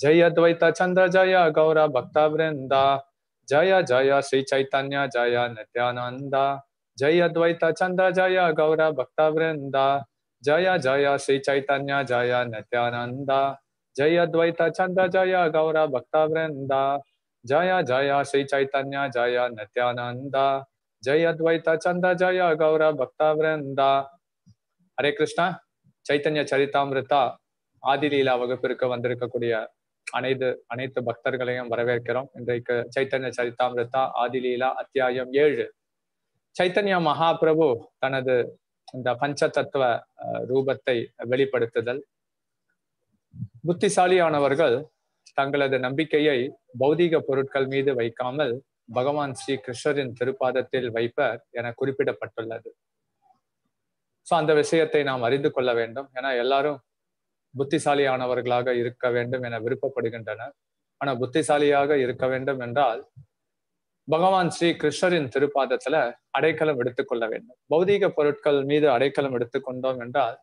जय अद्वैत चंद्र जय गौर भक्त वृंद जय जय श्री चैतन्य जय नित्यानंदा जय अद्वैत चंद्र जय गौर भक्त वृंद जय जय श्री चैतन्य जय नित्यानंदा जय अद्वैत चंद्र जय गौर भक्त वृंद जय जय श्री चैतन्य जय नित्यानंदा जय अद्वैत चंद्र जय गौर भक्त वृंद हरे कृष्ण चैतन्य चरितमृता ஆதிலீலா வகுப்பிற்கு வந்திருக்கக்கூடிய அனைத்து அனைத்து பக்தர்களையும் வரவேற்கிறோம் இன்றைக்கு சைத்தன்ய சரித்தாமிருத்தா ஆதிலீலா அத்தியாயம் ஏழு சைத்தன்ய மகாபிரபு தனது இந்த பஞ்ச தத்துவ ரூபத்தை வெளிப்படுத்துதல் புத்திசாலியானவர்கள் தங்களது நம்பிக்கையை பௌதீக பொருட்கள் மீது வைக்காமல் பகவான் ஸ்ரீ கிருஷ்ணரின் திருப்பாதத்தில் வைப்பர் என குறிப்பிடப்பட்டுள்ளது சோ அந்த விஷயத்தை நாம் அறிந்து கொள்ள வேண்டும் ஏன்னா எல்லாரும் புத்திசாலியானவர்களாக இருக்க வேண்டும் என விருப்பப்படுகின்றனர் ஆனா புத்திசாலியாக இருக்க வேண்டும் என்றால் பகவான் ஸ்ரீ கிருஷ்ணரின் திருப்பாதத்துல அடைக்கலம் எடுத்துக்கொள்ள வேண்டும் பௌதீக பொருட்கள் மீது அடைக்கலம் எடுத்துக்கொண்டோம் என்றால்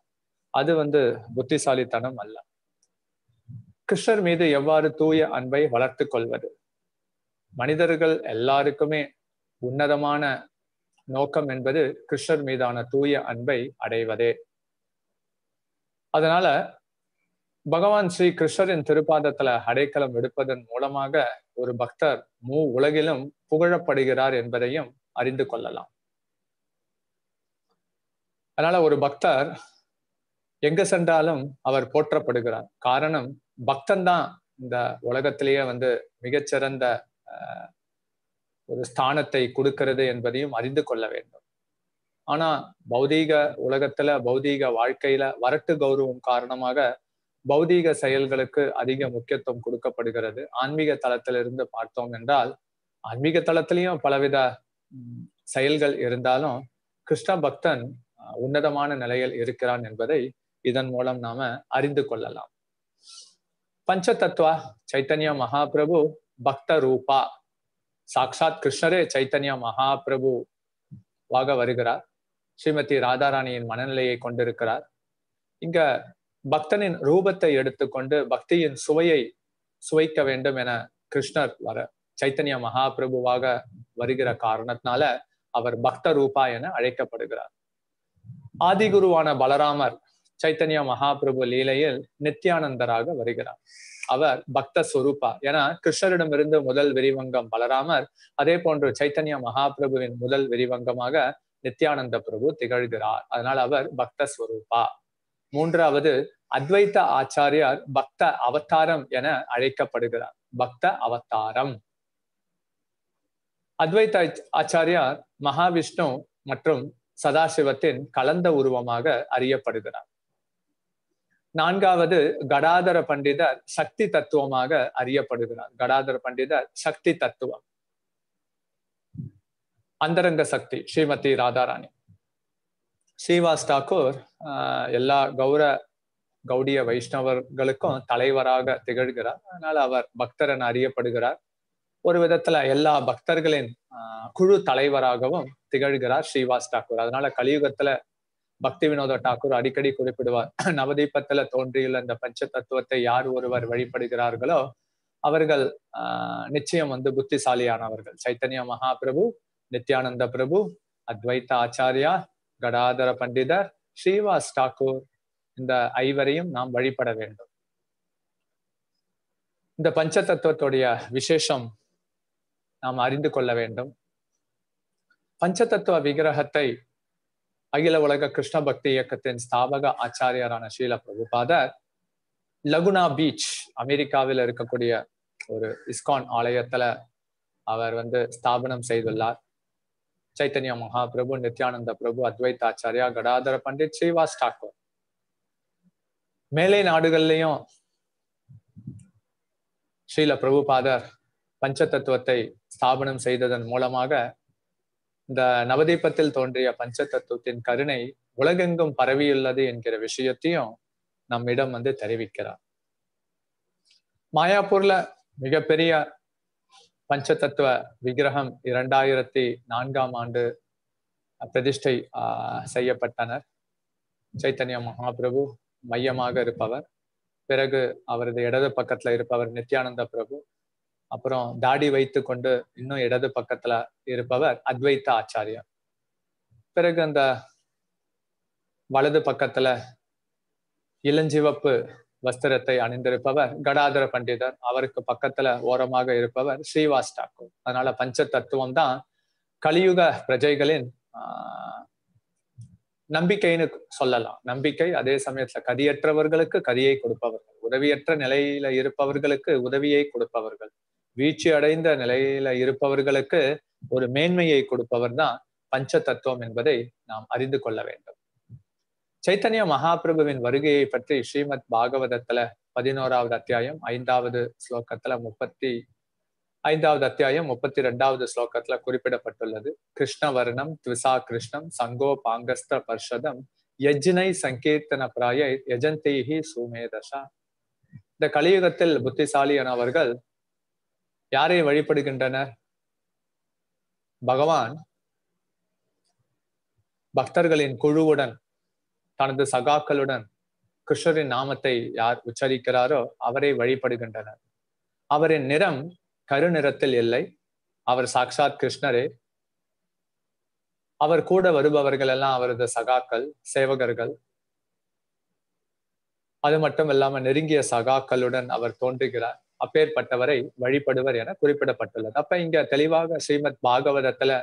அது வந்து புத்திசாலித்தனம் அல்ல கிருஷ்ணர் மீது எவ்வாறு தூய அன்பை வளர்த்து கொள்வது மனிதர்கள் எல்லாருக்குமே உன்னதமான நோக்கம் என்பது கிருஷ்ணர் மீதான தூய அன்பை அடைவதே அதனால பகவான் ஸ்ரீ கிருஷ்ணரின் திருப்பாதத்துல அடைக்கலம் எடுப்பதன் மூலமாக ஒரு பக்தர் மூ உலகிலும் புகழப்படுகிறார் என்பதையும் அறிந்து கொள்ளலாம் அதனால ஒரு பக்தர் எங்க சென்றாலும் அவர் போற்றப்படுகிறார் காரணம் பக்தன் தான் இந்த உலகத்திலேயே வந்து மிகச்சிறந்த ஒரு ஸ்தானத்தை கொடுக்கிறது என்பதையும் அறிந்து கொள்ள வேண்டும் ஆனா பௌதீக உலகத்துல பௌதீக வாழ்க்கையில வரட்டு கௌரவம் காரணமாக பௌதீக செயல்களுக்கு அதிக முக்கியத்துவம் கொடுக்கப்படுகிறது ஆன்மீக தளத்திலிருந்து பார்த்தோம் என்றால் ஆன்மீக தளத்திலையும் பலவித செயல்கள் இருந்தாலும் கிருஷ்ண பக்தன் உன்னதமான நிலையில் இருக்கிறான் என்பதை இதன் மூலம் நாம அறிந்து கொள்ளலாம் பஞ்ச தத்துவா சைத்தன்ய மகாபிரபு பக்த ரூபா சாக்சாத் கிருஷ்ணரே சைத்தன்ய மகாபிரபு வாக வருகிறார் ஸ்ரீமதி ராதாராணியின் மனநிலையை கொண்டிருக்கிறார் இங்க பக்தனின் ரூபத்தை எடுத்துக்கொண்டு பக்தியின் சுவையை சுவைக்க வேண்டும் என கிருஷ்ணர் வர சைத்தன்ய மகாபிரபுவாக வருகிற காரணத்தினால அவர் பக்த ரூபா என அழைக்கப்படுகிறார் ஆதிகுருவான பலராமர் சைத்தன்ய மகாபிரபு லீலையில் நித்யானந்தராக வருகிறார் அவர் பக்த சுரூபா ஏன்னா கிருஷ்ணரிடமிருந்து முதல் விரிவங்கம் பலராமர் அதே போன்று சைத்தன்ய மகாபிரபுவின் முதல் விரிவங்கமாக நித்யானந்த பிரபு திகழ்கிறார் அதனால் அவர் பக்த ஸ்வரூபா மூன்றாவது அத்வைத்த ஆச்சாரியார் பக்த அவதாரம் என அழைக்கப்படுகிறார் பக்த அவதாரம் அத்வைத்த ஆச்சாரியார் மகாவிஷ்ணு மற்றும் சதாசிவத்தின் கலந்த உருவமாக அறியப்படுகிறார் நான்காவது கடாதர பண்டிதர் சக்தி தத்துவமாக அறியப்படுகிறார் கடாதர பண்டிதர் சக்தி தத்துவம் அந்தரங்க சக்தி ஸ்ரீமதி ராதாராணி ஸ்ரீவாஸ் தாக்கூர் எல்லா கௌர கௌடிய வைஷ்ணவர்களுக்கும் தலைவராக திகழ்கிறார் அதனால அவர் பக்தர் என அறியப்படுகிறார் ஒரு விதத்துல எல்லா பக்தர்களின் குழு தலைவராகவும் திகழ்கிறார் ஸ்ரீவாஸ் தாக்கூர் அதனால கலியுகத்துல பக்தி வினோத தாக்கூர் அடிக்கடி குறிப்பிடுவார் நவதீபத்துல தோன்றியுள்ள இந்த பஞ்ச தத்துவத்தை யார் ஒருவர் வழிபடுகிறார்களோ அவர்கள் நிச்சயம் வந்து புத்திசாலியானவர்கள் சைத்தன்ய மகாபிரபு நித்யானந்த பிரபு அத்வைத்த ஆச்சாரியா கடாதர பண்டிதர் ஸ்ரீவாஸ் தாக்கூர் இந்த ஐவரையும் நாம் வழிபட வேண்டும் இந்த பஞ்ச தத்துவத்துடைய விசேஷம் நாம் அறிந்து கொள்ள வேண்டும் பஞ்ச தத்துவ விக்கிரகத்தை அகில உலக கிருஷ்ண பக்தி இயக்கத்தின் ஸ்தாபக ஆச்சாரியரான ஸ்ரீல பிரபுபாதர் லகுனா பீச் அமெரிக்காவில் இருக்கக்கூடிய ஒரு இஸ்கான் ஆலயத்துல அவர் வந்து ஸ்தாபனம் செய்துள்ளார் Chaitanya Mahaprabhu, Nityananda Prabhu, Advaita Acharya, கடாதர Pandit Srivas Thakur. மேலை நாடுகள்லையும் ஸ்ரீல பிரபுபாதர் பஞ்ச தத்துவத்தை ஸ்தாபனம் செய்ததன் மூலமாக இந்த நவதீபத்தில் தோன்றிய பஞ்ச தத்துவத்தின் கருணை உலகெங்கும் பரவியுள்ளது என்கிற விஷயத்தையும் நம்மிடம் வந்து தெரிவிக்கிறார் மாயாப்பூர்ல மிகப்பெரிய பஞ்சதத்துவ விக்கிரகம் இரண்டாயிரத்தி நான்காம் ஆண்டு பிரதிஷ்டை செய்யப்பட்டனர் சைத்தன்ய மகாபிரபு மையமாக இருப்பவர் பிறகு அவரது இடது பக்கத்துல இருப்பவர் நித்யானந்த பிரபு அப்புறம் தாடி வைத்து கொண்டு இன்னும் இடது பக்கத்துல இருப்பவர் அத்வைத்த ஆச்சாரியம் பிறகு அந்த வலது பக்கத்துல இளஞ்சிவப்பு வஸ்திரத்தை அணிந்திருப்பவர் கடாதர பண்டிதர் அவருக்கு பக்கத்துல ஓரமாக இருப்பவர் ஸ்ரீவாஸ் டாக்கூர் அதனால பஞ்ச தத்துவம் தான் கலியுக பிரஜைகளின் நம்பிக்கைன்னு சொல்லலாம் நம்பிக்கை அதே சமயத்துல கதியற்றவர்களுக்கு கதியை கொடுப்பவர்கள் உதவியற்ற நிலையில இருப்பவர்களுக்கு உதவியை கொடுப்பவர்கள் வீழ்ச்சி அடைந்த நிலையில இருப்பவர்களுக்கு ஒரு மேன்மையை கொடுப்பவர் தான் பஞ்ச தத்துவம் என்பதை நாம் அறிந்து கொள்ள வேண்டும் சைத்தன்ய மகாபிரபுவின் வருகையை பற்றி ஸ்ரீமத் பாகவதத்துல பதினோராவது அத்தியாயம் ஐந்தாவது ஸ்லோகத்துல முப்பத்தி ஐந்தாவது அத்தியாயம் முப்பத்தி ரெண்டாவது ஸ்லோகத்துல குறிப்பிடப்பட்டுள்ளது கிருஷ்ணவர்ணம் த்விசா கிருஷ்ணம் சங்கோ பாங்கஸ்த பர்ஷதம் யஜ்னை சங்கீர்த்தன பிராய யஜந்தேகி சுமேதசா இந்த கலியுகத்தில் புத்திசாலியானவர்கள் யாரை வழிபடுகின்றனர் பகவான் பக்தர்களின் குழுவுடன் தனது சகாக்களுடன் கிருஷ்ணரின் நாமத்தை யார் உச்சரிக்கிறாரோ அவரை வழிபடுகின்றனர் அவரின் நிறம் கருநிறத்தில் இல்லை அவர் சாக்ஷாத் கிருஷ்ணரே அவர் கூட வருபவர்கள் எல்லாம் அவரது சகாக்கள் சேவகர்கள் அது மட்டும் இல்லாமல் நெருங்கிய சகாக்களுடன் அவர் தோன்றுகிறார் அப்பேற்பட்டவரை வழிபடுவர் என குறிப்பிடப்பட்டுள்ளது அப்ப இங்க தெளிவாக ஸ்ரீமத் பாகவதத்துல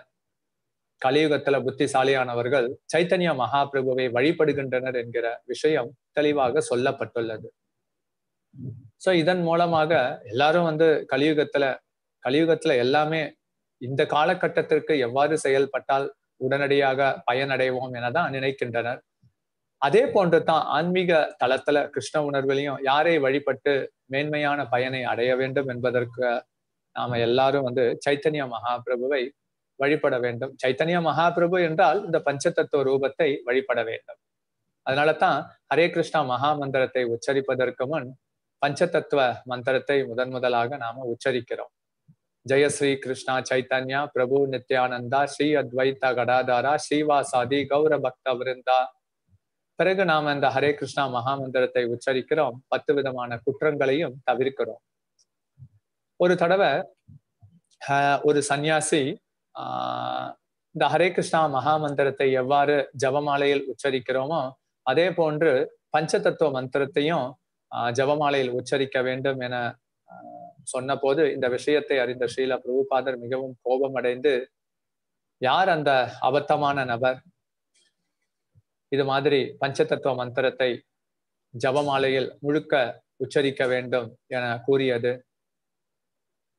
கலியுகத்துல புத்திசாலியானவர்கள் சைத்தன்ய மகாபிரபுவை வழிபடுகின்றனர் என்கிற விஷயம் தெளிவாக சொல்லப்பட்டுள்ளது சோ இதன் மூலமாக எல்லாரும் வந்து கலியுகத்துல கலியுகத்துல எல்லாமே இந்த காலகட்டத்திற்கு எவ்வாறு செயல்பட்டால் உடனடியாக பயனடைவோம் எனதான் நினைக்கின்றனர் அதே போன்று தான் ஆன்மீக தளத்துல கிருஷ்ண உணர்விலையும் யாரை வழிபட்டு மேன்மையான பயனை அடைய வேண்டும் என்பதற்கு நாம எல்லாரும் வந்து சைத்தன்ய மகாபிரபுவை வழிபட வேண்டும் சைத்தன்யா மகாபிரபு என்றால் இந்த பஞ்சதத்துவ ரூபத்தை வழிபட வேண்டும் அதனால தான் ஹரே கிருஷ்ணா மகா மந்திரத்தை உச்சரிப்பதற்கு முன் பஞ்சதத்துவ மந்திரத்தை முதன் முதலாக நாம உச்சரிக்கிறோம் ஜெய ஸ்ரீ கிருஷ்ணா சைத்தன்யா பிரபு நித்யானந்தா ஸ்ரீ அத்வைத்த கடாதாரா ஸ்ரீவாசாதி கௌர பக்த விருந்தா பிறகு நாம் அந்த ஹரே கிருஷ்ணா மகாமந்திரத்தை உச்சரிக்கிறோம் பத்து விதமான குற்றங்களையும் தவிர்க்கிறோம் ஒரு தடவை ஒரு சன்னியாசி இந்த ஹரே கிருஷ்ணா மகாமந்திரத்தை எவ்வாறு ஜபமாலையில் உச்சரிக்கிறோமோ அதே போன்று பஞ்சதத்துவ மந்திரத்தையும் ஜபமாலையில் உச்சரிக்க வேண்டும் என சொன்ன போது இந்த விஷயத்தை அறிந்த ஸ்ரீலா பிரபுபாதர் மிகவும் கோபமடைந்து யார் அந்த அபத்தமான நபர் இது மாதிரி பஞ்சதத்துவ மந்திரத்தை ஜபமாலையில் முழுக்க உச்சரிக்க வேண்டும் என கூறியது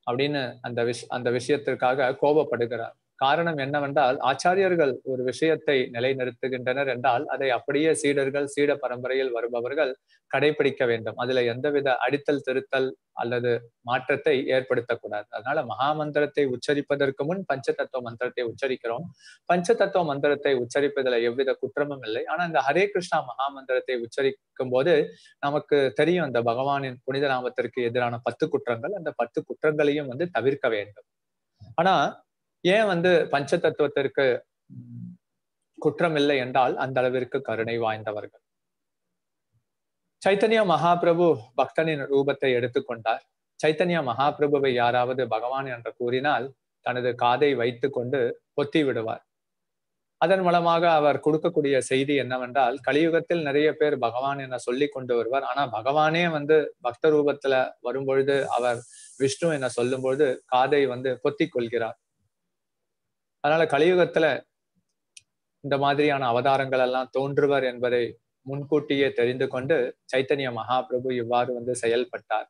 அப்படின்னு அந்த விஷ் அந்த விஷயத்திற்காக கோபப்படுகிறார் காரணம் என்னவென்றால் ஆச்சாரியர்கள் ஒரு விஷயத்தை நிலைநிறுத்துகின்றனர் என்றால் அதை அப்படியே சீடர்கள் சீட பரம்பரையில் வருபவர்கள் கடைபிடிக்க வேண்டும் அதுல எந்தவித அடித்தல் திருத்தல் அல்லது மாற்றத்தை ஏற்படுத்தக்கூடாது அதனால மகா மந்திரத்தை உச்சரிப்பதற்கு முன் பஞ்ச தத்துவ மந்திரத்தை உச்சரிக்கிறோம் பஞ்ச தத்துவ மந்திரத்தை உச்சரிப்பதில் எவ்வித குற்றமும் இல்லை ஆனா இந்த ஹரே கிருஷ்ணா மகா மந்திரத்தை உச்சரிக்கும் போது நமக்கு தெரியும் அந்த பகவானின் புனித நாமத்திற்கு எதிரான பத்து குற்றங்கள் அந்த பத்து குற்றங்களையும் வந்து தவிர்க்க வேண்டும் ஆனா ஏன் வந்து பஞ்ச தத்துவத்திற்கு குற்றம் இல்லை என்றால் அந்த அளவிற்கு கருணை வாய்ந்தவர்கள் சைத்தன்ய மகாபிரபு பக்தனின் ரூபத்தை எடுத்துக்கொண்டார் சைத்தன்ய மகாபிரபுவை யாராவது பகவான் என்று கூறினால் தனது காதை வைத்து கொண்டு பொத்தி விடுவார் அதன் மூலமாக அவர் கொடுக்கக்கூடிய செய்தி என்னவென்றால் கலியுகத்தில் நிறைய பேர் பகவான் என சொல்லி கொண்டு வருவார் ஆனா பகவானே வந்து பக்த ரூபத்துல வரும்பொழுது அவர் விஷ்ணு என சொல்லும் பொழுது காதை வந்து பொத்தி கொள்கிறார் அதனால கலியுகத்துல இந்த மாதிரியான அவதாரங்கள் எல்லாம் தோன்றுவர் என்பதை முன்கூட்டியே தெரிந்து கொண்டு சைத்தன்ய மகாபிரபு இவ்வாறு வந்து செயல்பட்டார்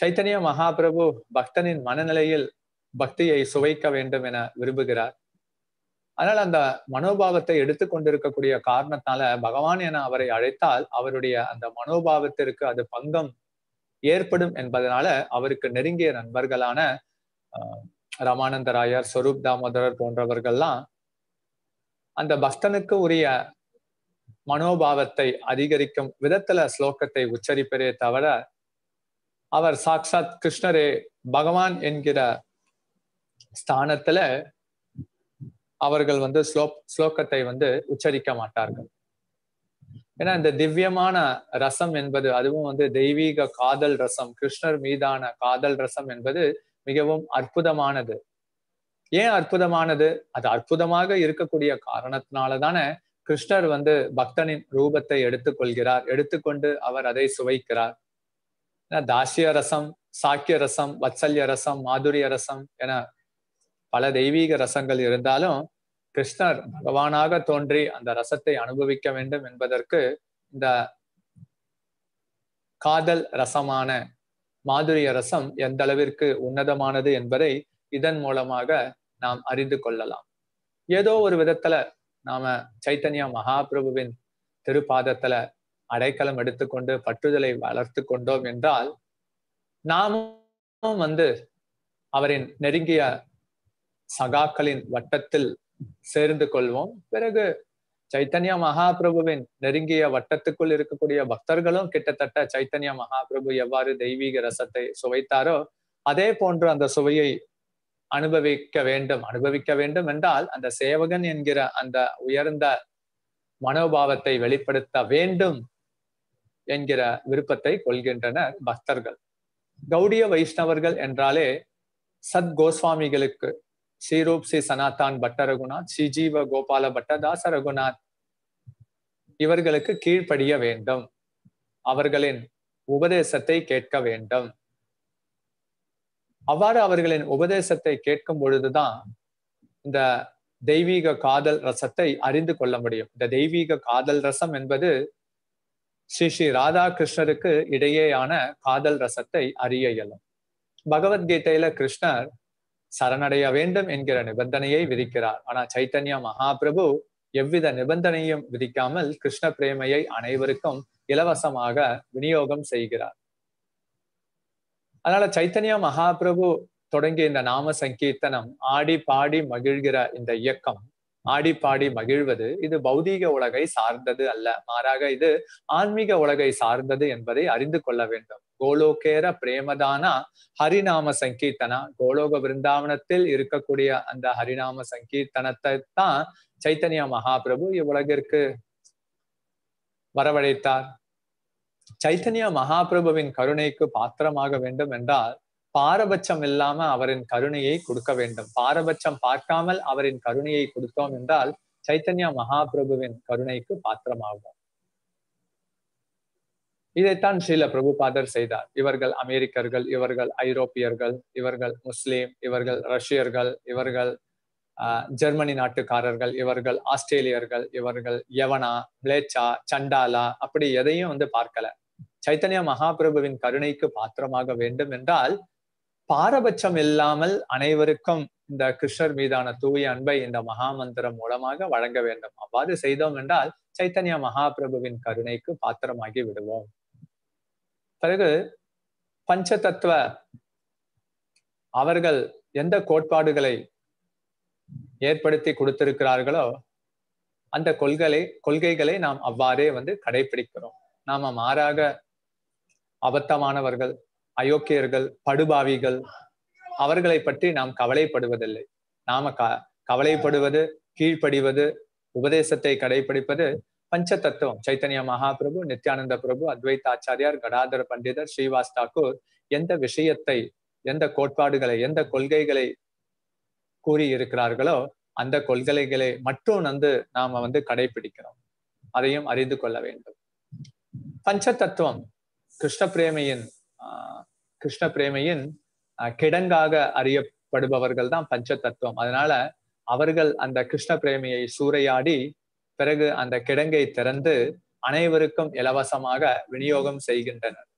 சைத்தன்ய மகாபிரபு பக்தனின் மனநிலையில் பக்தியை சுவைக்க வேண்டும் என விரும்புகிறார் அதனால் அந்த மனோபாவத்தை எடுத்துக்கொண்டிருக்கக்கூடிய காரணத்தால பகவான் என அவரை அழைத்தால் அவருடைய அந்த மனோபாவத்திற்கு அது பங்கம் ஏற்படும் என்பதனால அவருக்கு நெருங்கிய நண்பர்களான ராமானந்தராயர் ஸ்வரூப் தாமோதரர் போன்றவர்கள்லாம் அந்த பக்தனுக்கு உரிய மனோபாவத்தை அதிகரிக்கும் விதத்துல ஸ்லோகத்தை உச்சரிப்பதே தவிர அவர் சாக்சாத் கிருஷ்ணரே பகவான் என்கிற ஸ்தானத்துல அவர்கள் வந்து ஸ்லோ ஸ்லோகத்தை வந்து உச்சரிக்க மாட்டார்கள் ஏன்னா இந்த திவ்யமான ரசம் என்பது அதுவும் வந்து தெய்வீக காதல் ரசம் கிருஷ்ணர் மீதான காதல் ரசம் என்பது மிகவும் அற்புதமானது ஏன் அற்புதமானது அது அற்புதமாக இருக்கக்கூடிய காரணத்தினால தானே கிருஷ்ணர் வந்து பக்தனின் ரூபத்தை எடுத்துக்கொள்கிறார் எடுத்துக்கொண்டு அவர் அதை சுவைக்கிறார் தாசிய ரசம் சாக்கிய ரசம் வத்சல்ய ரசம் மாதுரிய ரசம் என பல தெய்வீக ரசங்கள் இருந்தாலும் கிருஷ்ணர் பகவானாக தோன்றி அந்த ரசத்தை அனுபவிக்க வேண்டும் என்பதற்கு இந்த காதல் ரசமான மாதுரிய ரசம் எந்த அளவிற்கு உன்னதமானது என்பதை இதன் மூலமாக நாம் அறிந்து கொள்ளலாம் ஏதோ ஒரு விதத்துல நாம சைத்தன்யா மகாபிரபுவின் திருப்பாதத்துல அடைக்கலம் எடுத்துக்கொண்டு பற்றுதலை வளர்த்து கொண்டோம் என்றால் நாமும் வந்து அவரின் நெருங்கிய சகாக்களின் வட்டத்தில் சேர்ந்து கொள்வோம் பிறகு சைத்தன்யா மகாபிரபுவின் நெருங்கிய வட்டத்துக்குள் இருக்கக்கூடிய பக்தர்களும் கிட்டத்தட்ட சைத்தன்யா மகாபிரபு எவ்வாறு தெய்வீக ரசத்தை சுவைத்தாரோ அதே போன்று அந்த சுவையை அனுபவிக்க வேண்டும் அனுபவிக்க வேண்டும் என்றால் அந்த சேவகன் என்கிற அந்த உயர்ந்த மனோபாவத்தை வெளிப்படுத்த வேண்டும் என்கிற விருப்பத்தை கொள்கின்றனர் பக்தர்கள் கௌடிய வைஷ்ணவர்கள் என்றாலே சத் கோஸ்வாமிகளுக்கு ஸ்ரீரூப் ஸ்ரீ சனாதான் பட்ட ரகுநாத் ஸ்ரீ ஜீவ கோபால பட்டதாச ரகுநாத் இவர்களுக்கு கீழ்ப்படிய வேண்டும் அவர்களின் உபதேசத்தை கேட்க வேண்டும் அவ்வாறு அவர்களின் உபதேசத்தை கேட்கும் பொழுதுதான் இந்த தெய்வீக காதல் ரசத்தை அறிந்து கொள்ள முடியும் இந்த தெய்வீக காதல் ரசம் என்பது ஸ்ரீ ஸ்ரீ ராதாகிருஷ்ணருக்கு இடையேயான காதல் ரசத்தை அறிய இயலும் பகவத்கீதையில கிருஷ்ணர் சரணடைய வேண்டும் என்கிற நிபந்தனையை விதிக்கிறார் ஆனா சைத்தன்யா மகாபிரபு எவ்வித நிபந்தனையும் விதிக்காமல் கிருஷ்ண பிரேமையை அனைவருக்கும் இலவசமாக விநியோகம் செய்கிறார் அதனால சைத்தன்யா மகாபிரபு தொடங்கிய இந்த நாம சங்கீர்த்தனம் ஆடி பாடி மகிழ்கிற இந்த இயக்கம் ஆடி பாடி மகிழ்வது இது பௌதீக உலகை சார்ந்தது அல்ல மாறாக இது ஆன்மீக உலகை சார்ந்தது என்பதை அறிந்து கொள்ள வேண்டும் கோலோகேர பிரேமதானா ஹரிநாம சங்கீர்த்தனா கோலோக பிருந்தாவனத்தில் இருக்கக்கூடிய அந்த ஹரிநாம சங்கீர்த்தனத்தை தான் சைத்தன்ய மகாபிரபு இவ்வுலகிற்கு வரவழைத்தார் சைத்தன்ய மகாபிரபுவின் கருணைக்கு பாத்திரமாக வேண்டும் என்றால் பாரபட்சம் இல்லாம அவரின் கருணையை கொடுக்க வேண்டும் பாரபட்சம் பார்க்காமல் அவரின் கருணையை கொடுத்தோம் என்றால் சைத்தன்யா மகாபிரபுவின் கருணைக்கு பாத்திரமாகும் இதைத்தான் ஸ்ரீல பிரபுபாதர் செய்தார் இவர்கள் அமெரிக்கர்கள் இவர்கள் ஐரோப்பியர்கள் இவர்கள் முஸ்லீம் இவர்கள் ரஷ்யர்கள் இவர்கள் ஜெர்மனி நாட்டுக்காரர்கள் இவர்கள் ஆஸ்திரேலியர்கள் இவர்கள் யவனா பிளேச்சா சண்டாலா அப்படி எதையும் வந்து பார்க்கல சைத்தன்ய மகாபிரபுவின் கருணைக்கு பாத்திரமாக வேண்டும் என்றால் பாரபட்சம் இல்லாமல் அனைவருக்கும் இந்த கிருஷ்ணர் மீதான தூய அன்பை இந்த மகாமந்திரம் மூலமாக வழங்க வேண்டும் அவ்வாறு செய்தோம் என்றால் சைத்தன்ய மகாபிரபுவின் கருணைக்கு பாத்திரமாகி விடுவோம் பிறகு பஞ்ச தத்துவ அவர்கள் எந்த கோட்பாடுகளை ஏற்படுத்தி கொடுத்திருக்கிறார்களோ அந்த கொள்கை கொள்கைகளை நாம் அவ்வாறே வந்து கடைபிடிக்கிறோம் நாம மாறாக அபத்தமானவர்கள் அயோக்கியர்கள் படுபாவிகள் அவர்களை பற்றி நாம் கவலைப்படுவதில்லை நாம க கவலைப்படுவது கீழ்ப்படிவது உபதேசத்தை கடைபிடிப்பது பஞ்ச தத்துவம் சைத்தன்ய மகாபிரபு நித்யானந்த பிரபு அத்வைத் ஆச்சாரியார் கடாதர பண்டிதர் ஸ்ரீவாஸ் தாக்கூர் எந்த விஷயத்தை எந்த கோட்பாடுகளை எந்த கொள்கைகளை கூறி இருக்கிறார்களோ அந்த கொள்கைகளை மட்டும் வந்து நாம வந்து கடைபிடிக்கிறோம் அதையும் அறிந்து கொள்ள வேண்டும் பஞ்ச தத்துவம் கிருஷ்ண பிரேமியின் கிருஷ்ண பிரேமையின் கிடங்காக அறியப்படுபவர்கள் தான் பஞ்ச தத்துவம் அதனால அவர்கள் அந்த கிருஷ்ண பிரேமையை சூறையாடி பிறகு அந்த கிடங்கை திறந்து அனைவருக்கும் இலவசமாக விநியோகம் செய்கின்றனர்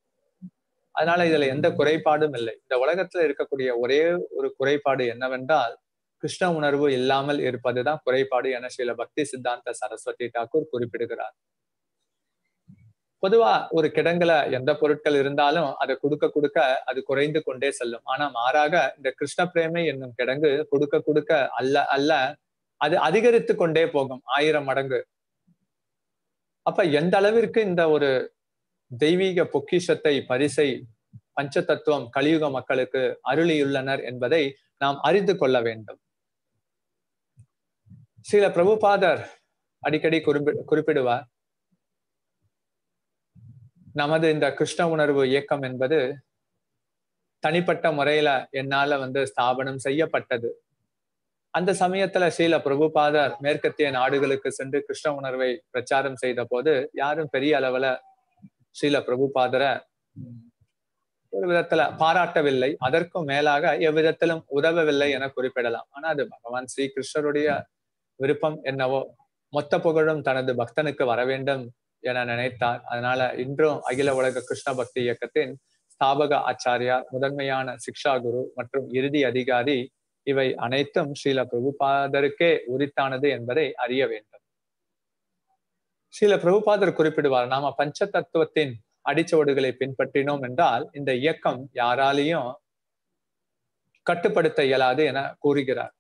அதனால இதுல எந்த குறைபாடும் இல்லை இந்த உலகத்துல இருக்கக்கூடிய ஒரே ஒரு குறைபாடு என்னவென்றால் கிருஷ்ண உணர்வு இல்லாமல் இருப்பதுதான் குறைபாடு என சில பக்தி சித்தாந்த சரஸ்வதி தாக்கூர் குறிப்பிடுகிறார் பொதுவா ஒரு கிடங்குல எந்த பொருட்கள் இருந்தாலும் அதை கொடுக்க கொடுக்க அது குறைந்து கொண்டே செல்லும் ஆனா மாறாக இந்த கிருஷ்ண பிரேமை என்னும் கிடங்கு கொடுக்க கொடுக்க அல்ல அல்ல அது அதிகரித்து கொண்டே போகும் ஆயிரம் மடங்கு அப்ப எந்த அளவிற்கு இந்த ஒரு தெய்வீக பொக்கிஷத்தை பரிசை பஞ்ச தத்துவம் கலியுக மக்களுக்கு அருளியுள்ளனர் என்பதை நாம் அறிந்து கொள்ள வேண்டும் சில பிரபுபாதர் அடிக்கடி குறிப்பிடுவார் நமது இந்த கிருஷ்ண உணர்வு இயக்கம் என்பது தனிப்பட்ட முறையில என்னால வந்து ஸ்தாபனம் செய்யப்பட்டது அந்த சமயத்துல ஸ்ரீல பிரபுபாதர் மேற்கத்திய நாடுகளுக்கு சென்று கிருஷ்ண உணர்வை பிரச்சாரம் செய்த போது யாரும் பெரிய அளவுல ஸ்ரீல பிரபுபாதரை ஒரு விதத்துல பாராட்டவில்லை அதற்கும் மேலாக எவ்விதத்திலும் உதவவில்லை என குறிப்பிடலாம் ஆனா அது பகவான் ஸ்ரீ கிருஷ்ணருடைய விருப்பம் என்னவோ மொத்த புகழும் தனது பக்தனுக்கு வர வேண்டும் என நினைத்தார் அதனால இன்றும் அகில உலக கிருஷ்ண பக்தி இயக்கத்தின் ஸ்தாபக ஆச்சாரியார் முதன்மையான சிக்ஷா குரு மற்றும் இறுதி அதிகாரி இவை அனைத்தும் ஸ்ரீல பிரபுபாதருக்கே உரித்தானது என்பதை அறிய வேண்டும் ஸ்ரீல பிரபுபாதர் குறிப்பிடுவார் நாம பஞ்ச தத்துவத்தின் அடிச்சுவடுகளை பின்பற்றினோம் என்றால் இந்த இயக்கம் யாராலையும் கட்டுப்படுத்த இயலாது என கூறுகிறார்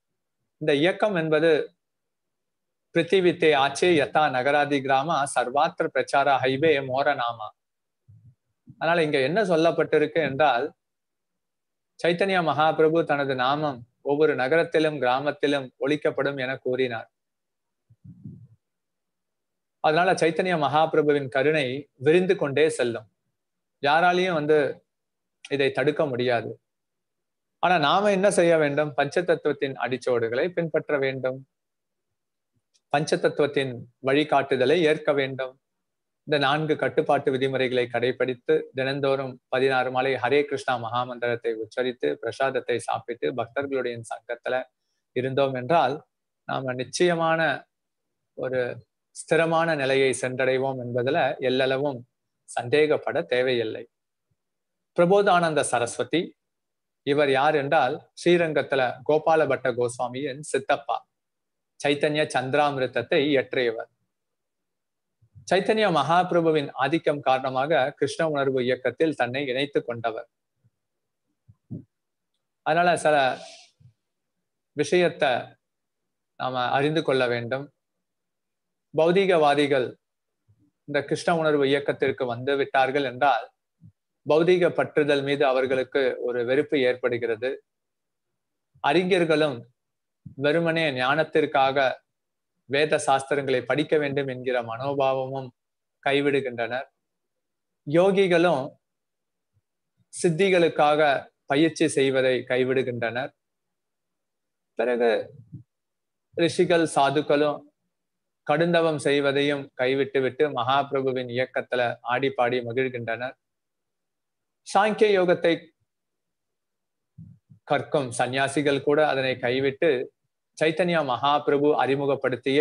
இந்த இயக்கம் என்பது பிரித்திவித்தே ஆச்சே யதா நகராதி கிராம சர்வாத்திர பிரச்சார ஹைவே மோரநாமா அதனால இங்க என்ன சொல்லப்பட்டிருக்கு என்றால் சைத்தன்ய மகாபிரபு தனது நாமம் ஒவ்வொரு நகரத்திலும் கிராமத்திலும் ஒழிக்கப்படும் என கூறினார் அதனால சைத்தன்ய மகாபிரபுவின் கருணை விரிந்து கொண்டே செல்லும் யாராலையும் வந்து இதை தடுக்க முடியாது ஆனா நாம என்ன செய்ய வேண்டும் பஞ்ச தத்துவத்தின் அடிச்சோடுகளை பின்பற்ற வேண்டும் பஞ்ச தத்துவத்தின் வழிகாட்டுதலை ஏற்க வேண்டும் இந்த நான்கு கட்டுப்பாட்டு விதிமுறைகளை கடைபிடித்து தினந்தோறும் பதினாறு மாலை ஹரே கிருஷ்ணா மகாமந்திரத்தை உச்சரித்து பிரசாதத்தை சாப்பிட்டு பக்தர்களுடைய சங்கத்துல இருந்தோம் என்றால் நாம நிச்சயமான ஒரு ஸ்திரமான நிலையை சென்றடைவோம் என்பதுல எல்லளவும் சந்தேகப்பட தேவையில்லை பிரபோதானந்த சரஸ்வதி இவர் யார் என்றால் ஸ்ரீரங்கத்துல கோபாலபட்ட கோஸ்வாமியின் சித்தப்பா சைத்தன்ய சந்திராமிரத்தத்தை இயற்றியவர் சைத்தன்ய மகாபிரபுவின் ஆதிக்கம் காரணமாக கிருஷ்ண உணர்வு இயக்கத்தில் தன்னை இணைத்துக் கொண்டவர் அதனால சில விஷயத்த நாம அறிந்து கொள்ள வேண்டும் பௌதீகவாதிகள் இந்த கிருஷ்ண உணர்வு இயக்கத்திற்கு வந்து விட்டார்கள் என்றால் பௌதீக பற்றுதல் மீது அவர்களுக்கு ஒரு வெறுப்பு ஏற்படுகிறது அறிஞர்களும் வெறுமனே ஞானத்திற்காக வேத சாஸ்திரங்களை படிக்க வேண்டும் என்கிற மனோபாவமும் கைவிடுகின்றனர் யோகிகளும் சித்திகளுக்காக பயிற்சி செய்வதை கைவிடுகின்றனர் பிறகு ரிஷிகள் சாதுக்களும் கடுந்தவம் செய்வதையும் கைவிட்டுவிட்டு மகாபிரபுவின் இயக்கத்துல ஆடி பாடி மகிழ்கின்றனர் சாங்கிய யோகத்தை கற்கும் சந்நியாசிகள் கூட அதனை கைவிட்டு சைத்தன்யா மகாபிரபு அறிமுகப்படுத்திய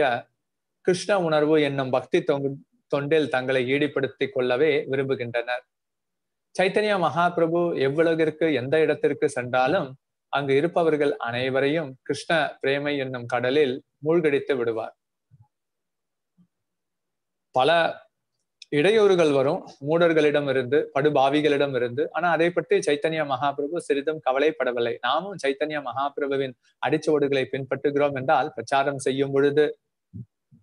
கிருஷ்ண உணர்வு என்னும் பக்தி தொண்டில் தங்களை ஈடுபடுத்தி கொள்ளவே விரும்புகின்றனர் சைத்தன்யா மகாபிரபு எவ்வளவிற்கு எந்த இடத்திற்கு சென்றாலும் அங்கு இருப்பவர்கள் அனைவரையும் கிருஷ்ண பிரேமை என்னும் கடலில் மூழ்கடித்து விடுவார் பல இடையூறுகள் வரும் மூடர்களிடம் இருந்து படுபாவிகளிடம் இருந்து ஆனா அதை பற்றி சைத்தன்ய மகாபிரபு சிறிதும் கவலைப்படவில்லை நாமும் சைத்தன்ய மகாபிரபுவின் அடிச்சுவடுகளை பின்பற்றுகிறோம் என்றால் பிரச்சாரம் செய்யும் பொழுது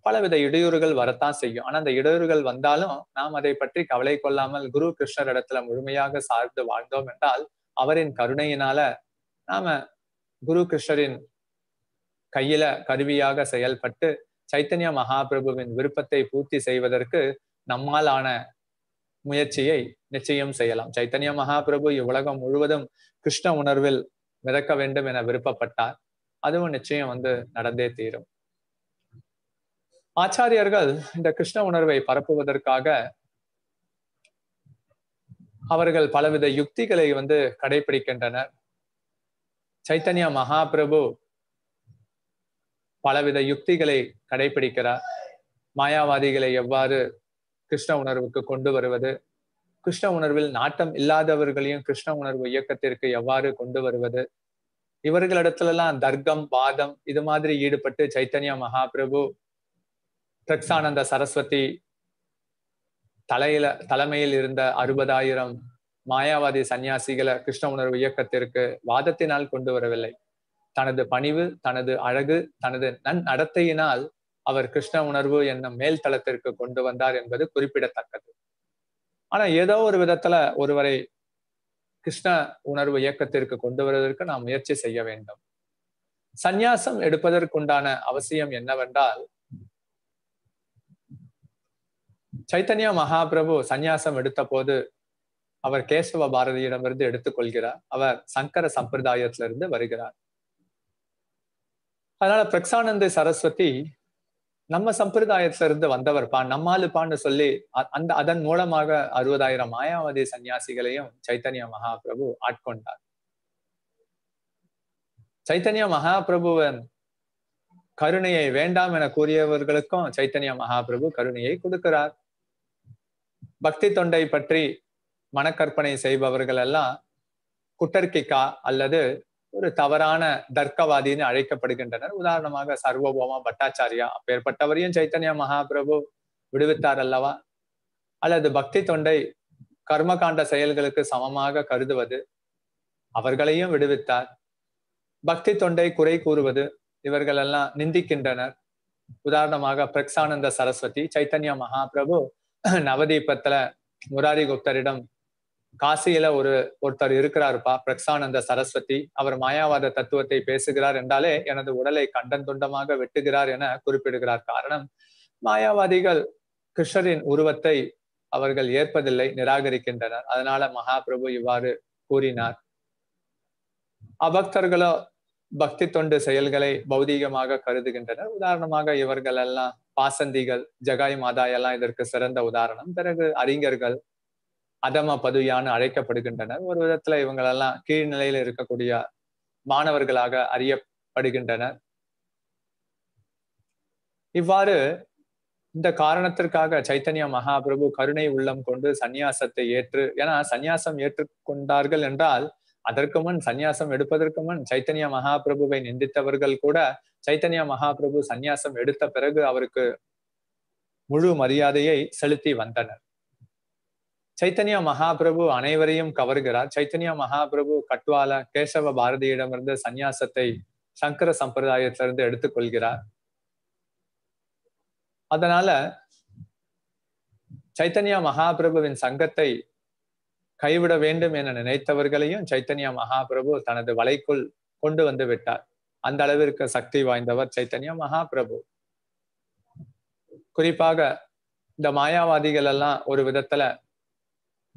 பலவித இடையூறுகள் வரத்தான் செய்யும் ஆனா அந்த இடையூறுகள் வந்தாலும் நாம் அதை பற்றி கவலை கொள்ளாமல் குரு கிருஷ்ணர் இடத்துல முழுமையாக சார்ந்து வாழ்ந்தோம் என்றால் அவரின் கருணையினால நாம குரு கிருஷ்ணரின் கையில கருவியாக செயல்பட்டு சைத்தன்ய மகாபிரபுவின் விருப்பத்தை பூர்த்தி செய்வதற்கு நம்மால் ஆன முயற்சியை நிச்சயம் செய்யலாம் சைத்தன்ய மகாபிரபு இவ்வுலகம் முழுவதும் கிருஷ்ண உணர்வில் மிதக்க வேண்டும் என விருப்பப்பட்டார் அதுவும் நிச்சயம் வந்து நடந்தே தீரும் ஆச்சாரியர்கள் இந்த கிருஷ்ண உணர்வை பரப்புவதற்காக அவர்கள் பலவித யுக்திகளை வந்து கடைபிடிக்கின்றனர் சைத்தன்ய மகாபிரபு பலவித யுக்திகளை கடைபிடிக்கிறார் மாயாவாதிகளை எவ்வாறு கிருஷ்ண உணர்வுக்கு கொண்டு வருவது கிருஷ்ண உணர்வில் நாட்டம் இல்லாதவர்களையும் கிருஷ்ண உணர்வு இயக்கத்திற்கு எவ்வாறு கொண்டு வருவது இவர்களிடத்துலலாம் எல்லாம் தர்க்கம் வாதம் இது மாதிரி ஈடுபட்டு சைத்தன்ய மகாபிரபு பிரக்ஸானந்த சரஸ்வதி தலையில தலைமையில் இருந்த அறுபதாயிரம் மாயாவாதி சன்னியாசிகளை கிருஷ்ண உணர்வு இயக்கத்திற்கு வாதத்தினால் கொண்டு வரவில்லை தனது பணிவு தனது அழகு தனது நன் நடத்தையினால் அவர் கிருஷ்ண உணர்வு என்னும் மேல் தளத்திற்கு கொண்டு வந்தார் என்பது குறிப்பிடத்தக்கது ஆனா ஏதோ ஒரு விதத்துல ஒருவரை கிருஷ்ண உணர்வு இயக்கத்திற்கு கொண்டு வருவதற்கு நாம் முயற்சி செய்ய வேண்டும் சந்நியாசம் எடுப்பதற்குண்டான அவசியம் என்னவென்றால் சைத்தன்யா மகாபிரபு சந்நியாசம் எடுத்த போது அவர் கேசவ பாரதியிடமிருந்து எடுத்துக்கொள்கிறார் அவர் சங்கர சம்பிரதாயத்திலிருந்து வருகிறார் அதனால பிரக்சானந்த சரஸ்வதி நம்ம சம்பிரதாயத்திலிருந்து வந்தவர்ப்பா நம்மாளுப்பான்னு சொல்லி அந்த அதன் மூலமாக அறுபதாயிரம் மாயாவதி சன்னியாசிகளையும் சைத்தன்ய மகாபிரபு ஆட்கொண்டார் சைத்தன்ய மகாபிரபுவன் கருணையை வேண்டாம் என கூறியவர்களுக்கும் சைத்தன்ய மகாபிரபு கருணையை கொடுக்கிறார் பக்தி தொண்டை பற்றி மனக்கற்பனை செய்பவர்கள் எல்லாம் குட்டர்கிக்கா அல்லது ஒரு தவறான தர்க்கவாதின்னு அழைக்கப்படுகின்றனர் உதாரணமாக சர்வபோமா பட்டாச்சாரியா அப்பேற்பட்டவரையும் சைத்தன்யா மகாபிரபு விடுவித்தார் அல்லவா அல்லது பக்தி தொண்டை கர்மகாண்ட செயல்களுக்கு சமமாக கருதுவது அவர்களையும் விடுவித்தார் பக்தி தொண்டை குறை கூறுவது இவர்கள் எல்லாம் நிந்திக்கின்றனர் உதாரணமாக பிரக்சானந்த சரஸ்வதி சைத்தன்யா மகாபிரபு நவதீபத்துல முராரி குப்தரிடம் காசியில ஒரு ஒருத்தர் இருக்கிறாருப்பா பிரக்சானந்த சரஸ்வதி அவர் மாயாவாத தத்துவத்தை பேசுகிறார் என்றாலே எனது உடலை கண்டன் துண்டமாக வெட்டுகிறார் என குறிப்பிடுகிறார் காரணம் மாயாவாதிகள் கிருஷ்ணரின் உருவத்தை அவர்கள் ஏற்பதில்லை நிராகரிக்கின்றனர் அதனால மகாபிரபு இவ்வாறு கூறினார் அபக்தர்களோ பக்தி தொண்டு செயல்களை பௌதீகமாக கருதுகின்றனர் உதாரணமாக இவர்கள் எல்லாம் பாசந்திகள் ஜகாய் மாதா எல்லாம் இதற்கு சிறந்த உதாரணம் பிறகு அறிஞர்கள் அதம பதுயான்னு அழைக்கப்படுகின்றனர் ஒரு விதத்துல இவங்களெல்லாம் கீழ்நிலையில இருக்கக்கூடிய மாணவர்களாக அறியப்படுகின்றனர் இவ்வாறு இந்த காரணத்திற்காக சைத்தன்ய மகாபிரபு கருணை உள்ளம் கொண்டு சந்நியாசத்தை ஏற்று ஏன்னா சந்நியாசம் ஏற்றுக்கொண்டார்கள் என்றால் அதற்கு முன் சந்நியாசம் எடுப்பதற்கு முன் சைத்தன்ய மகாபிரபுவை நிந்தித்தவர்கள் கூட சைத்தன்ய மகாபிரபு சன்னியாசம் எடுத்த பிறகு அவருக்கு முழு மரியாதையை செலுத்தி வந்தனர் சைத்தன்யா மகாபிரபு அனைவரையும் கவர்கிறார் சைத்தன்யா மகாபிரபு கட்வால கேசவ பாரதியிடமிருந்து சந்நியாசத்தை சங்கர சம்பிரதாயத்திலிருந்து எடுத்துக்கொள்கிறார் அதனால சைத்தன்யா மகாபிரபுவின் சங்கத்தை கைவிட வேண்டும் என நினைத்தவர்களையும் சைத்தன்யா மகாபிரபு தனது வலைக்குள் கொண்டு வந்து விட்டார் அந்த அளவிற்கு சக்தி வாய்ந்தவர் சைத்தன்யா மகாபிரபு குறிப்பாக இந்த மாயாவாதிகள் எல்லாம் ஒரு விதத்துல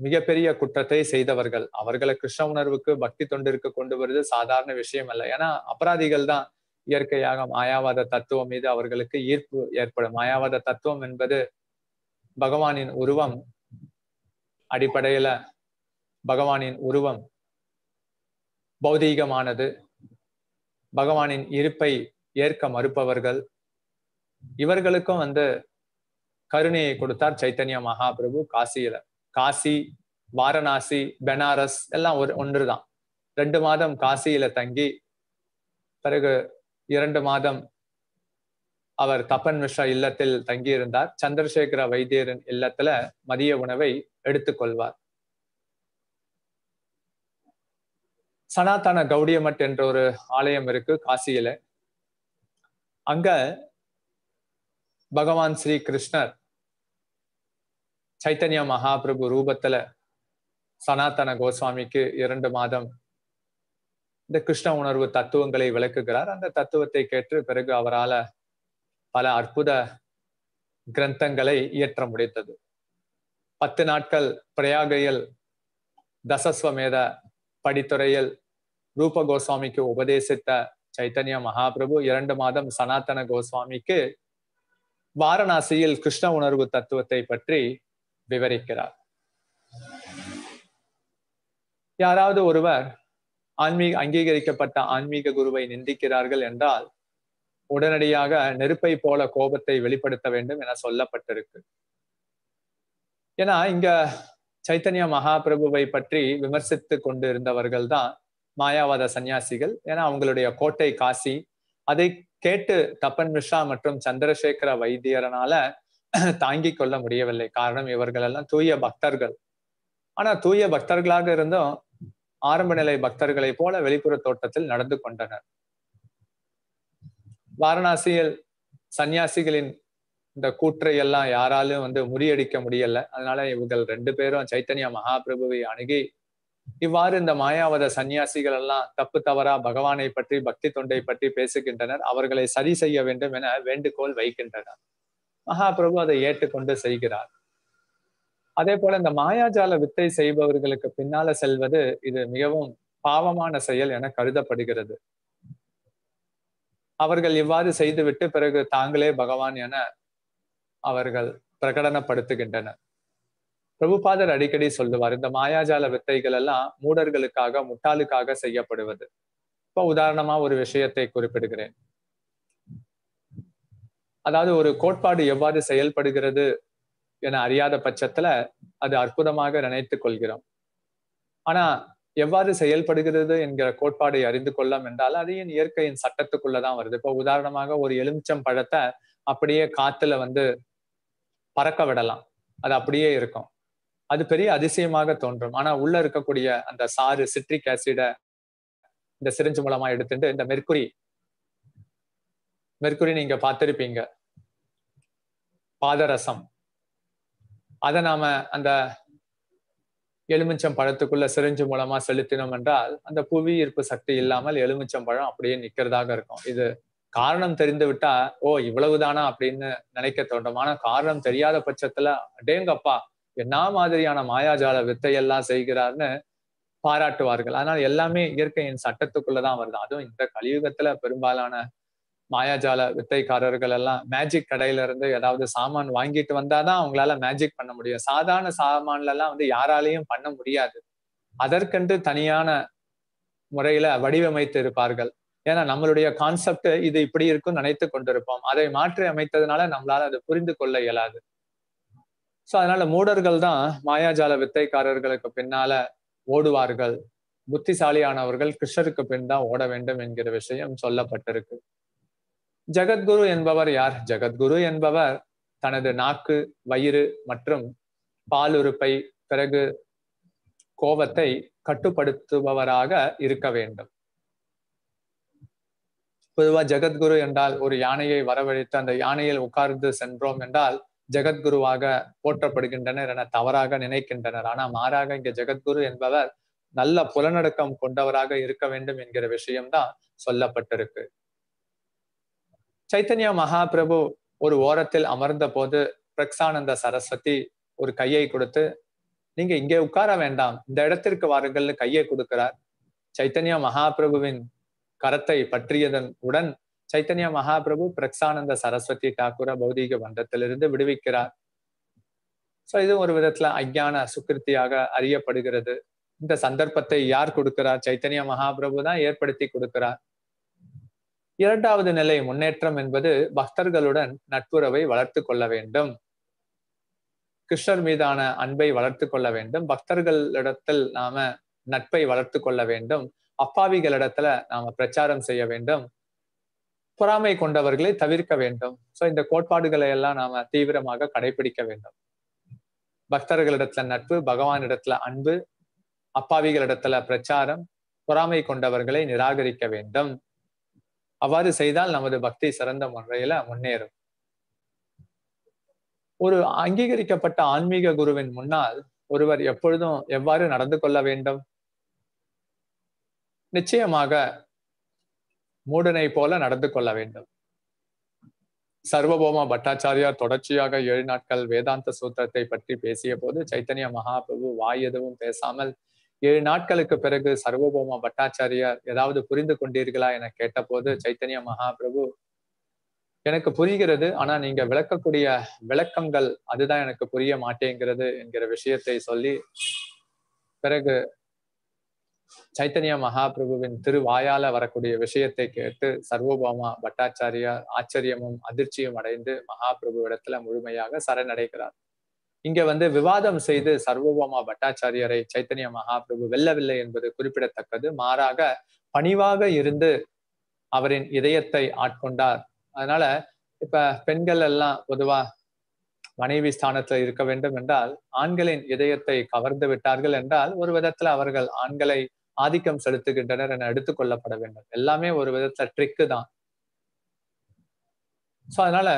மிகப்பெரிய குற்றத்தை செய்தவர்கள் அவர்களை கிருஷ்ண உணர்வுக்கு பக்தி தொண்டிற்கு கொண்டு வருது சாதாரண விஷயம் அல்ல ஏன்னா அபராதிகள் தான் இயற்கையாக மாயாவாத தத்துவம் மீது அவர்களுக்கு ஈர்ப்பு ஏற்படும் மாயாவாத தத்துவம் என்பது பகவானின் உருவம் அடிப்படையில பகவானின் உருவம் பௌதீகமானது பகவானின் இருப்பை ஏற்க மறுப்பவர்கள் இவர்களுக்கும் வந்து கருணையை கொடுத்தார் சைத்தன்ய மகாபிரபு காசியில காசி வாரணாசி பெனாரஸ் எல்லாம் ஒரு ஒன்று தான் ரெண்டு மாதம் காசியில தங்கி பிறகு இரண்டு மாதம் அவர் தப்பன் மிஸ்ரா இல்லத்தில் தங்கியிருந்தார் சந்திரசேகர வைத்தியரின் இல்லத்துல மதிய உணவை எடுத்துக்கொள்வார் சனாதன கௌடியமட் என்ற ஒரு ஆலயம் இருக்கு காசியில அங்க பகவான் ஸ்ரீ கிருஷ்ணர் சைத்தன்யா மகாபிரபு ரூபத்துல சனாதன கோஸ்வாமிக்கு இரண்டு மாதம் இந்த கிருஷ்ண உணர்வு தத்துவங்களை விளக்குகிறார் அந்த தத்துவத்தை கேட்டு பிறகு அவரால் பல அற்புத கிரந்தங்களை இயற்ற முடித்தது பத்து நாட்கள் பிரயாகையில் தசஸ்வமேத படித்துறையில் ரூப கோஸ்வாமிக்கு உபதேசித்த சைத்தன்ய மகாபிரபு இரண்டு மாதம் சனாதன கோஸ்வாமிக்கு வாரணாசியில் கிருஷ்ண உணர்வு தத்துவத்தை பற்றி விவரிக்கிறார் யாராவது ஒருவர் ஆன்மீக அங்கீகரிக்கப்பட்ட ஆன்மீக குருவை நிந்திக்கிறார்கள் என்றால் உடனடியாக நெருப்பை போல கோபத்தை வெளிப்படுத்த வேண்டும் என சொல்லப்பட்டிருக்கு ஏன்னா இங்க சைத்தன்ய மகாபிரபுவை பற்றி விமர்சித்து கொண்டு இருந்தவர்கள் தான் மாயாவாத சன்னியாசிகள் ஏன்னா அவங்களுடைய கோட்டை காசி அதை கேட்டு தப்பன் மிஸ்ரா மற்றும் சந்திரசேகர வைத்தியரனால தாங்கிக் கொள்ள முடியவில்லை காரணம் இவர்கள் எல்லாம் தூய பக்தர்கள் ஆனா தூய பக்தர்களாக இருந்தும் ஆரம்ப நிலை பக்தர்களை போல வெளிப்புற தோட்டத்தில் நடந்து கொண்டனர் வாரணாசியில் சன்னியாசிகளின் இந்த கூற்றை எல்லாம் யாராலும் வந்து முறியடிக்க முடியல அதனால இவர்கள் ரெண்டு பேரும் சைத்தன்யா மகாபிரபுவை அணுகி இவ்வாறு இந்த மாயாவத சன்னியாசிகள் எல்லாம் தப்பு தவறா பகவானை பற்றி பக்தி தொண்டை பற்றி பேசுகின்றனர் அவர்களை சரி செய்ய வேண்டும் என வேண்டுகோள் வைக்கின்றனர் மகாபிரபு அதை ஏற்றுக்கொண்டு செய்கிறார் அதே போல இந்த மாயாஜால வித்தை செய்பவர்களுக்கு பின்னால செல்வது இது மிகவும் பாவமான செயல் என கருதப்படுகிறது அவர்கள் இவ்வாறு செய்துவிட்டு பிறகு தாங்களே பகவான் என அவர்கள் பிரகடனப்படுத்துகின்றனர் பிரபுபாதர் அடிக்கடி சொல்லுவார் இந்த மாயாஜால வித்தைகள் எல்லாம் மூடர்களுக்காக முட்டாளுக்காக செய்யப்படுவது இப்போ உதாரணமா ஒரு விஷயத்தை குறிப்பிடுகிறேன் அதாவது ஒரு கோட்பாடு எவ்வாறு செயல்படுகிறது என அறியாத பட்சத்துல அது அற்புதமாக நினைத்துக் கொள்கிறோம் ஆனா எவ்வாறு செயல்படுகிறது என்கிற கோட்பாடை அறிந்து கொள்ளலாம் என்றால் அது என் இயற்கையின் சட்டத்துக்குள்ளதான் வருது இப்போ உதாரணமாக ஒரு எலுமிச்சம் பழத்தை அப்படியே காத்துல வந்து பறக்க விடலாம் அது அப்படியே இருக்கும் அது பெரிய அதிசயமாக தோன்றும் ஆனா உள்ள இருக்கக்கூடிய அந்த சாறு சிட்ரிக் ஆசிட இந்த சிரிஞ்சு மூலமா எடுத்துட்டு இந்த மெர்குரி மெர்குரி நீங்க பார்த்திருப்பீங்க பாதரசம் அதை நாம அந்த எலுமிச்சம் பழத்துக்குள்ள சிரிஞ்சு மூலமா செலுத்தினோம் என்றால் அந்த புவி ஈர்ப்பு சக்தி இல்லாமல் எலுமிச்சம் பழம் அப்படியே நிக்கிறதாக இருக்கும் இது காரணம் தெரிந்து விட்டா ஓ இவ்வளவுதானா அப்படின்னு நினைக்க தோன்றும் ஆனா காரணம் தெரியாத பட்சத்துல அடேங்கப்பா என்ன மாதிரியான மாயாஜால வித்தையெல்லாம் செய்கிறார்னு பாராட்டுவார்கள் ஆனால் எல்லாமே இயற்கையின் சட்டத்துக்குள்ளதான் வருது அதுவும் இந்த கலியுகத்துல பெரும்பாலான மாயாஜால வித்தைக்காரர்கள் எல்லாம் மேஜிக் கடையில இருந்து ஏதாவது சாமான் வாங்கிட்டு வந்தாதான் அவங்களால மேஜிக் பண்ண முடியும் சாதாரண சாமான்ல எல்லாம் வந்து யாராலையும் பண்ண முடியாது அதற்கென்று தனியான முறையில வடிவமைத்து இருப்பார்கள் ஏன்னா நம்மளுடைய கான்செப்ட் இது இப்படி இருக்கும் நினைத்து கொண்டிருப்போம் அதை மாற்றி அமைத்ததுனால நம்மளால அதை புரிந்து கொள்ள இயலாது சோ அதனால மூடர்கள் தான் மாயாஜால வித்தைக்காரர்களுக்கு பின்னால ஓடுவார்கள் புத்திசாலியானவர்கள் கிருஷ்ணருக்கு பின் தான் ஓட வேண்டும் என்கிற விஷயம் சொல்லப்பட்டிருக்கு ஜெகத்குரு என்பவர் யார் ஜெகத்குரு என்பவர் தனது நாக்கு வயிறு மற்றும் பாலுறுப்பை பிறகு கோபத்தை கட்டுப்படுத்துபவராக இருக்க வேண்டும் பொதுவா ஜெகத்குரு என்றால் ஒரு யானையை வரவழைத்து அந்த யானையில் உட்கார்ந்து சென்றோம் என்றால் ஜெகத்குருவாக போற்றப்படுகின்றனர் என தவறாக நினைக்கின்றனர் ஆனால் மாறாக இங்கே ஜெகத்குரு என்பவர் நல்ல புலநடக்கம் கொண்டவராக இருக்க வேண்டும் என்கிற விஷயம்தான் சொல்லப்பட்டிருக்கு சைத்தன்யா மகாபிரபு ஒரு ஓரத்தில் அமர்ந்த போது பிரக்சானந்த சரஸ்வதி ஒரு கையை கொடுத்து நீங்க இங்கே உட்கார வேண்டாம் இந்த இடத்திற்கு வாருங்கள்னு கையை கொடுக்கிறார் சைத்தன்யா மகாபிரபுவின் கரத்தை பற்றியதன் உடன் சைத்தன்யா மகாபிரபு பிரக்சானந்த சரஸ்வதி டாக்குர பௌதீக பந்தத்திலிருந்து விடுவிக்கிறார் சோ இது ஒரு விதத்துல அஜான சுக்கிருத்தியாக அறியப்படுகிறது இந்த சந்தர்ப்பத்தை யார் கொடுக்கிறார் சைத்தன்ய மகாபிரபு தான் ஏற்படுத்தி கொடுக்கிறார் இரண்டாவது நிலை முன்னேற்றம் என்பது பக்தர்களுடன் நட்புறவை வளர்த்து கொள்ள வேண்டும் கிருஷ்ணர் மீதான அன்பை வளர்த்து கொள்ள வேண்டும் பக்தர்களிடத்தில் நாம நட்பை வளர்த்து கொள்ள வேண்டும் அப்பாவிகளிடத்துல நாம பிரச்சாரம் செய்ய வேண்டும் பொறாமை கொண்டவர்களை தவிர்க்க வேண்டும் ஸோ இந்த கோட்பாடுகளை எல்லாம் நாம தீவிரமாக கடைபிடிக்க வேண்டும் பக்தர்களிடத்துல நட்பு பகவானிடத்துல அன்பு அப்பாவிகளிடத்துல பிரச்சாரம் பொறாமை கொண்டவர்களை நிராகரிக்க வேண்டும் அவ்வாறு செய்தால் நமது பக்தி சிறந்த முறையில முன்னேறும் ஒரு அங்கீகரிக்கப்பட்ட ஆன்மீக குருவின் முன்னால் ஒருவர் எப்பொழுதும் எவ்வாறு நடந்து கொள்ள வேண்டும் நிச்சயமாக மூடனை போல நடந்து கொள்ள வேண்டும் சர்வபோம பட்டாச்சாரியார் தொடர்ச்சியாக ஏழு நாட்கள் வேதாந்த சூத்திரத்தை பற்றி பேசிய போது சைத்தன்ய மகாபிரபு வாய் எதுவும் பேசாமல் ஏழு நாட்களுக்கு பிறகு சர்வபோம பட்டாச்சாரியார் ஏதாவது புரிந்து கொண்டீர்களா என கேட்டபோது சைத்தன்ய மகாபிரபு எனக்கு புரிகிறது ஆனா நீங்க விளக்கக்கூடிய விளக்கங்கள் அதுதான் எனக்கு புரிய மாட்டேங்கிறது என்கிற விஷயத்தை சொல்லி பிறகு சைத்தன்ய மகாபிரபுவின் திருவாயால வரக்கூடிய விஷயத்தை கேட்டு சர்வபோமா பட்டாச்சாரியார் ஆச்சரியமும் அதிர்ச்சியும் அடைந்து மகாபிரபு இடத்துல முழுமையாக சரணடைகிறார் இங்க வந்து விவாதம் செய்து சர்வபோமா பட்டாச்சாரியரை சைத்தன்ய மகாபிரபு வெல்லவில்லை என்பது குறிப்பிடத்தக்கது மாறாக பணிவாக இருந்து அவரின் இதயத்தை ஆட்கொண்டார் அதனால இப்ப பெண்கள் எல்லாம் பொதுவா மனைவி ஸ்தானத்துல இருக்க வேண்டும் என்றால் ஆண்களின் இதயத்தை கவர்ந்து விட்டார்கள் என்றால் ஒரு விதத்துல அவர்கள் ஆண்களை ஆதிக்கம் செலுத்துகின்றனர் என எடுத்துக்கொள்ளப்பட வேண்டும் எல்லாமே ஒரு விதத்துல ட்ரிக்கு தான் ஸோ அதனால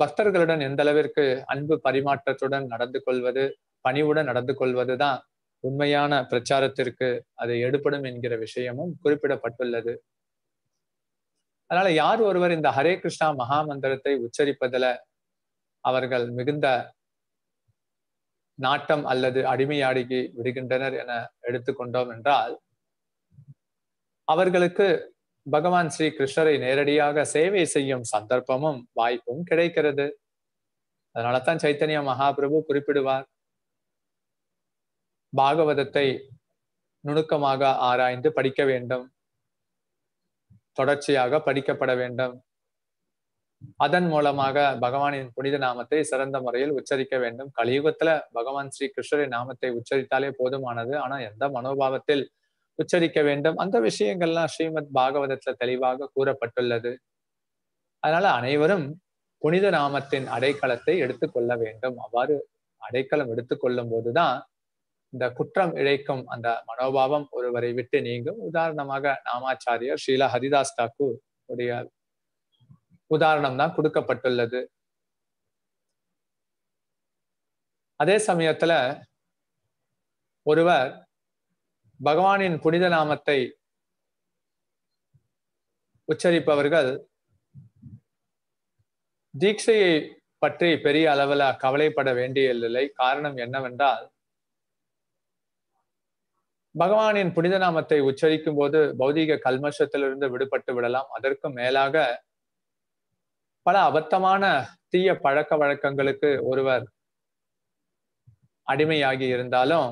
பக்தர்களுடன் எந்த அளவிற்கு அன்பு பரிமாற்றத்துடன் நடந்து கொள்வது பணிவுடன் நடந்து கொள்வது தான் உண்மையான பிரச்சாரத்திற்கு அது எடுப்படும் என்கிற விஷயமும் குறிப்பிடப்பட்டுள்ளது அதனால யார் ஒருவர் இந்த ஹரே கிருஷ்ணா மகா மந்திரத்தை உச்சரிப்பதில் அவர்கள் மிகுந்த நாட்டம் அல்லது அடிமையாடுகி விடுகின்றனர் என எடுத்துக்கொண்டோம் என்றால் அவர்களுக்கு பகவான் ஸ்ரீ கிருஷ்ணரை நேரடியாக சேவை செய்யும் சந்தர்ப்பமும் வாய்ப்பும் கிடைக்கிறது அதனால தான் சைத்தன்ய மகாபிரபு குறிப்பிடுவார் பாகவதத்தை நுணுக்கமாக ஆராய்ந்து படிக்க வேண்டும் தொடர்ச்சியாக படிக்கப்பட வேண்டும் அதன் மூலமாக பகவானின் புனித நாமத்தை சிறந்த முறையில் உச்சரிக்க வேண்டும் கலியுகத்துல பகவான் ஸ்ரீ கிருஷ்ணரின் நாமத்தை உச்சரித்தாலே போதுமானது ஆனா எந்த மனோபாவத்தில் உச்சரிக்க வேண்டும் அந்த விஷயங்கள்லாம் ஸ்ரீமத் பாகவதத்துல தெளிவாக கூறப்பட்டுள்ளது அதனால அனைவரும் புனித நாமத்தின் அடைக்கலத்தை எடுத்துக்கொள்ள வேண்டும் அவ்வாறு அடைக்கலம் எடுத்துக்கொள்ளும் போதுதான் இந்த குற்றம் இழைக்கும் அந்த மனோபாவம் ஒருவரை விட்டு நீங்கும் உதாரணமாக நாமாச்சாரியர் ஸ்ரீலா ஹரிதாஸ் தாக்கூர் உடைய உதாரணம் தான் கொடுக்கப்பட்டுள்ளது அதே சமயத்துல ஒருவர் பகவானின் புனித நாமத்தை உச்சரிப்பவர்கள் தீட்சையை பற்றி பெரிய அளவில் கவலைப்பட வேண்டியதில்லை காரணம் என்னவென்றால் பகவானின் புனித நாமத்தை உச்சரிக்கும் போது பௌதீக கல்மஷத்திலிருந்து விடுபட்டு விடலாம் அதற்கும் மேலாக பல அபத்தமான தீய பழக்க வழக்கங்களுக்கு ஒருவர் அடிமையாகி இருந்தாலும்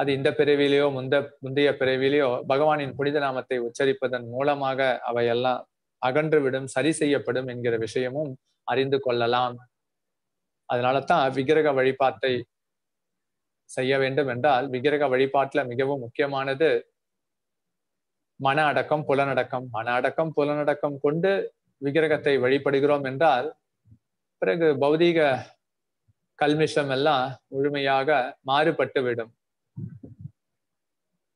அது இந்த பிறவிலேயோ முந்த முந்தைய பிறவிலேயோ பகவானின் புனித நாமத்தை உச்சரிப்பதன் மூலமாக அவையெல்லாம் அகன்றுவிடும் சரி செய்யப்படும் என்கிற விஷயமும் அறிந்து கொள்ளலாம் அதனால தான் விக்கிரக வழிபாட்டை செய்ய வேண்டும் என்றால் விக்கிரக வழிபாட்டுல மிகவும் முக்கியமானது மன அடக்கம் புலனடக்கம் மன அடக்கம் புலனடக்கம் கொண்டு விக்கிரகத்தை வழிபடுகிறோம் என்றால் பிறகு பௌதீக கல்மிஷம் எல்லாம் முழுமையாக மாறுபட்டு விடும்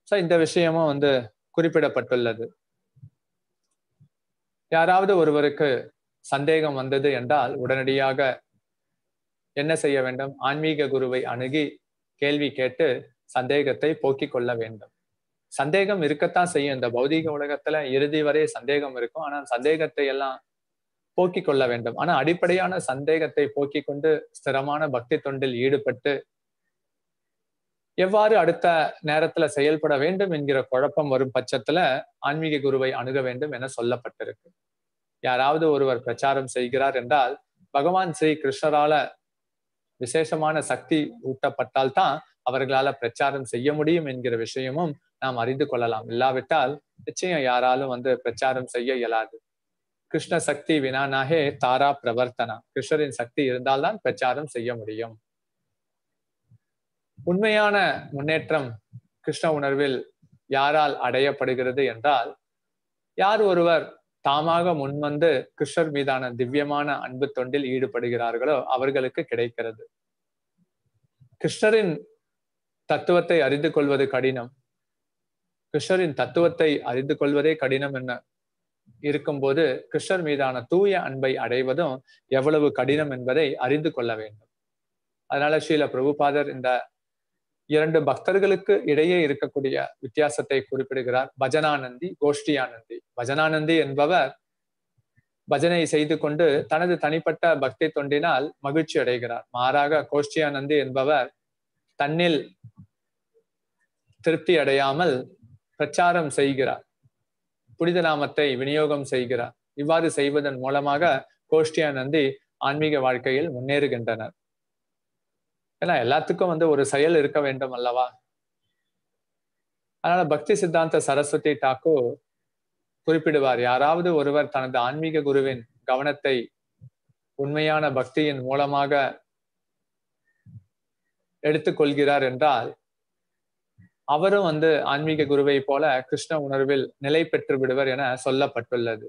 ஸோ இந்த விஷயமும் வந்து குறிப்பிடப்பட்டுள்ளது யாராவது ஒருவருக்கு சந்தேகம் வந்தது என்றால் உடனடியாக என்ன செய்ய வேண்டும் ஆன்மீக குருவை அணுகி கேள்வி கேட்டு சந்தேகத்தை போக்கிக் கொள்ள வேண்டும் சந்தேகம் இருக்கத்தான் செய்யும் இந்த பௌதீக உலகத்துல இறுதி வரை சந்தேகம் இருக்கும் ஆனால் சந்தேகத்தை எல்லாம் போக்கிக் கொள்ள வேண்டும் ஆனா அடிப்படையான சந்தேகத்தை போக்கிக் கொண்டு ஸ்திரமான பக்தி தொண்டில் ஈடுபட்டு எவ்வாறு அடுத்த நேரத்துல செயல்பட வேண்டும் என்கிற குழப்பம் வரும் பட்சத்துல ஆன்மீக குருவை அணுக வேண்டும் என சொல்லப்பட்டிருக்கு யாராவது ஒருவர் பிரச்சாரம் செய்கிறார் என்றால் பகவான் ஸ்ரீ கிருஷ்ணரால விசேஷமான சக்தி ஊட்டப்பட்டால்தான் அவர்களால பிரச்சாரம் செய்ய முடியும் என்கிற விஷயமும் நாம் அறிந்து கொள்ளலாம் இல்லாவிட்டால் நிச்சயம் யாராலும் வந்து பிரச்சாரம் செய்ய இயலாது கிருஷ்ண சக்தி வினானாகே தாரா பிரவர்த்தனா கிருஷ்ணரின் சக்தி இருந்தால்தான் பிரச்சாரம் செய்ய முடியும் உண்மையான முன்னேற்றம் கிருஷ்ண உணர்வில் யாரால் அடையப்படுகிறது என்றால் யார் ஒருவர் தாமாக முன்வந்து கிருஷ்ணர் மீதான திவ்யமான அன்பு தொண்டில் ஈடுபடுகிறார்களோ அவர்களுக்கு கிடைக்கிறது கிருஷ்ணரின் தத்துவத்தை அறிந்து கொள்வது கடினம் கிருஷ்ணரின் தத்துவத்தை அறிந்து கொள்வதே கடினம் என்ன இருக்கும்போது கிருஷ்ணர் மீதான தூய அன்பை அடைவதும் எவ்வளவு கடினம் என்பதை அறிந்து கொள்ள வேண்டும் அதனால ஸ்ரீல பிரபுபாதர் இந்த இரண்டு பக்தர்களுக்கு இடையே இருக்கக்கூடிய வித்தியாசத்தை குறிப்பிடுகிறார் பஜனானந்தி கோஷ்டியானந்தி பஜனானந்தி என்பவர் பஜனை செய்து கொண்டு தனது தனிப்பட்ட பக்தி தொண்டினால் மகிழ்ச்சி அடைகிறார் மாறாக கோஷ்டியானந்தி என்பவர் தன்னில் திருப்தி அடையாமல் பிரச்சாரம் செய்கிறார் புனித நாமத்தை விநியோகம் செய்கிறார் இவ்வாறு செய்வதன் மூலமாக கோஷ்டியானந்தி ஆன்மீக வாழ்க்கையில் முன்னேறுகின்றனர் ஏன்னா எல்லாத்துக்கும் வந்து ஒரு செயல் இருக்க வேண்டும் அல்லவா அதனால பக்தி சித்தாந்த சரஸ்வதி டாக்கூர் குறிப்பிடுவார் யாராவது ஒருவர் தனது ஆன்மீக குருவின் கவனத்தை உண்மையான பக்தியின் மூலமாக எடுத்துக்கொள்கிறார் என்றால் அவரும் வந்து ஆன்மீக குருவை போல கிருஷ்ண உணர்வில் நிலை பெற்று விடுவர் என சொல்லப்பட்டுள்ளது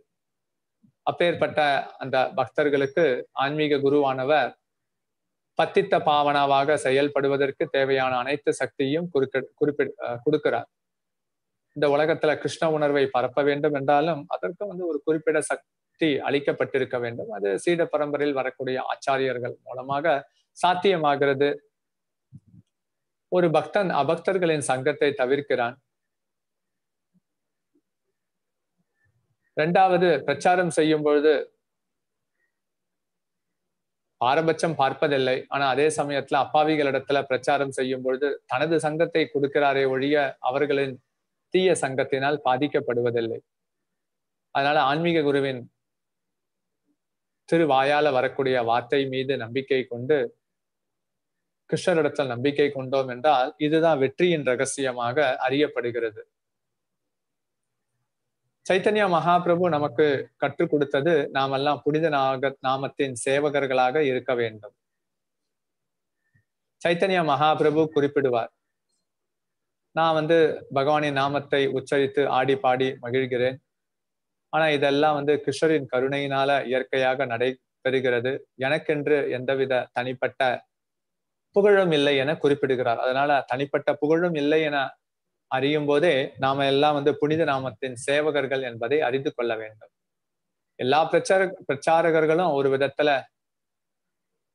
அப்பேற்பட்ட அந்த பக்தர்களுக்கு ஆன்மீக குருவானவர் பத்தித்த பாவனாவாக செயல்படுவதற்கு தேவையான அனைத்து சக்தியும் குறிப்பிட கொடுக்கிறார் இந்த உலகத்துல கிருஷ்ண உணர்வை பரப்ப வேண்டும் என்றாலும் அதற்கு வந்து ஒரு குறிப்பிட சக்தி அளிக்கப்பட்டிருக்க வேண்டும் அது சீட பரம்பரையில் வரக்கூடிய ஆச்சாரியர்கள் மூலமாக சாத்தியமாகிறது ஒரு பக்தன் அபக்தர்களின் சங்கத்தை தவிர்க்கிறான் இரண்டாவது பிரச்சாரம் செய்யும் பொழுது பாரபட்சம் பார்ப்பதில்லை ஆனா அதே சமயத்துல அப்பாவிகளிடத்துல பிரச்சாரம் செய்யும் பொழுது தனது சங்கத்தை கொடுக்கிறாரே ஒழிய அவர்களின் தீய சங்கத்தினால் பாதிக்கப்படுவதில்லை அதனால ஆன்மீக குருவின் திருவாயால வரக்கூடிய வார்த்தை மீது நம்பிக்கை கொண்டு கிருஷ்ணரிடத்தில் நம்பிக்கை கொண்டோம் என்றால் இதுதான் வெற்றியின் ரகசியமாக அறியப்படுகிறது சைத்தன்யா மகாபிரபு நமக்கு கற்றுக் கொடுத்தது நாம் எல்லாம் புனித நாக நாமத்தின் சேவகர்களாக இருக்க வேண்டும் சைத்தன்யா மகாபிரபு குறிப்பிடுவார் நான் வந்து பகவானின் நாமத்தை உச்சரித்து ஆடி பாடி மகிழ்கிறேன் ஆனா இதெல்லாம் வந்து கிருஷ்ணரின் கருணையினால இயற்கையாக நடைபெறுகிறது எனக்கென்று எந்தவித தனிப்பட்ட புகழும் இல்லை என குறிப்பிடுகிறார் அதனால தனிப்பட்ட புகழும் இல்லை என அறியும் போதே நாம எல்லாம் வந்து புனித நாமத்தின் சேவகர்கள் என்பதை அறிந்து கொள்ள வேண்டும் எல்லா பிரச்சார பிரச்சாரகர்களும் ஒரு விதத்துல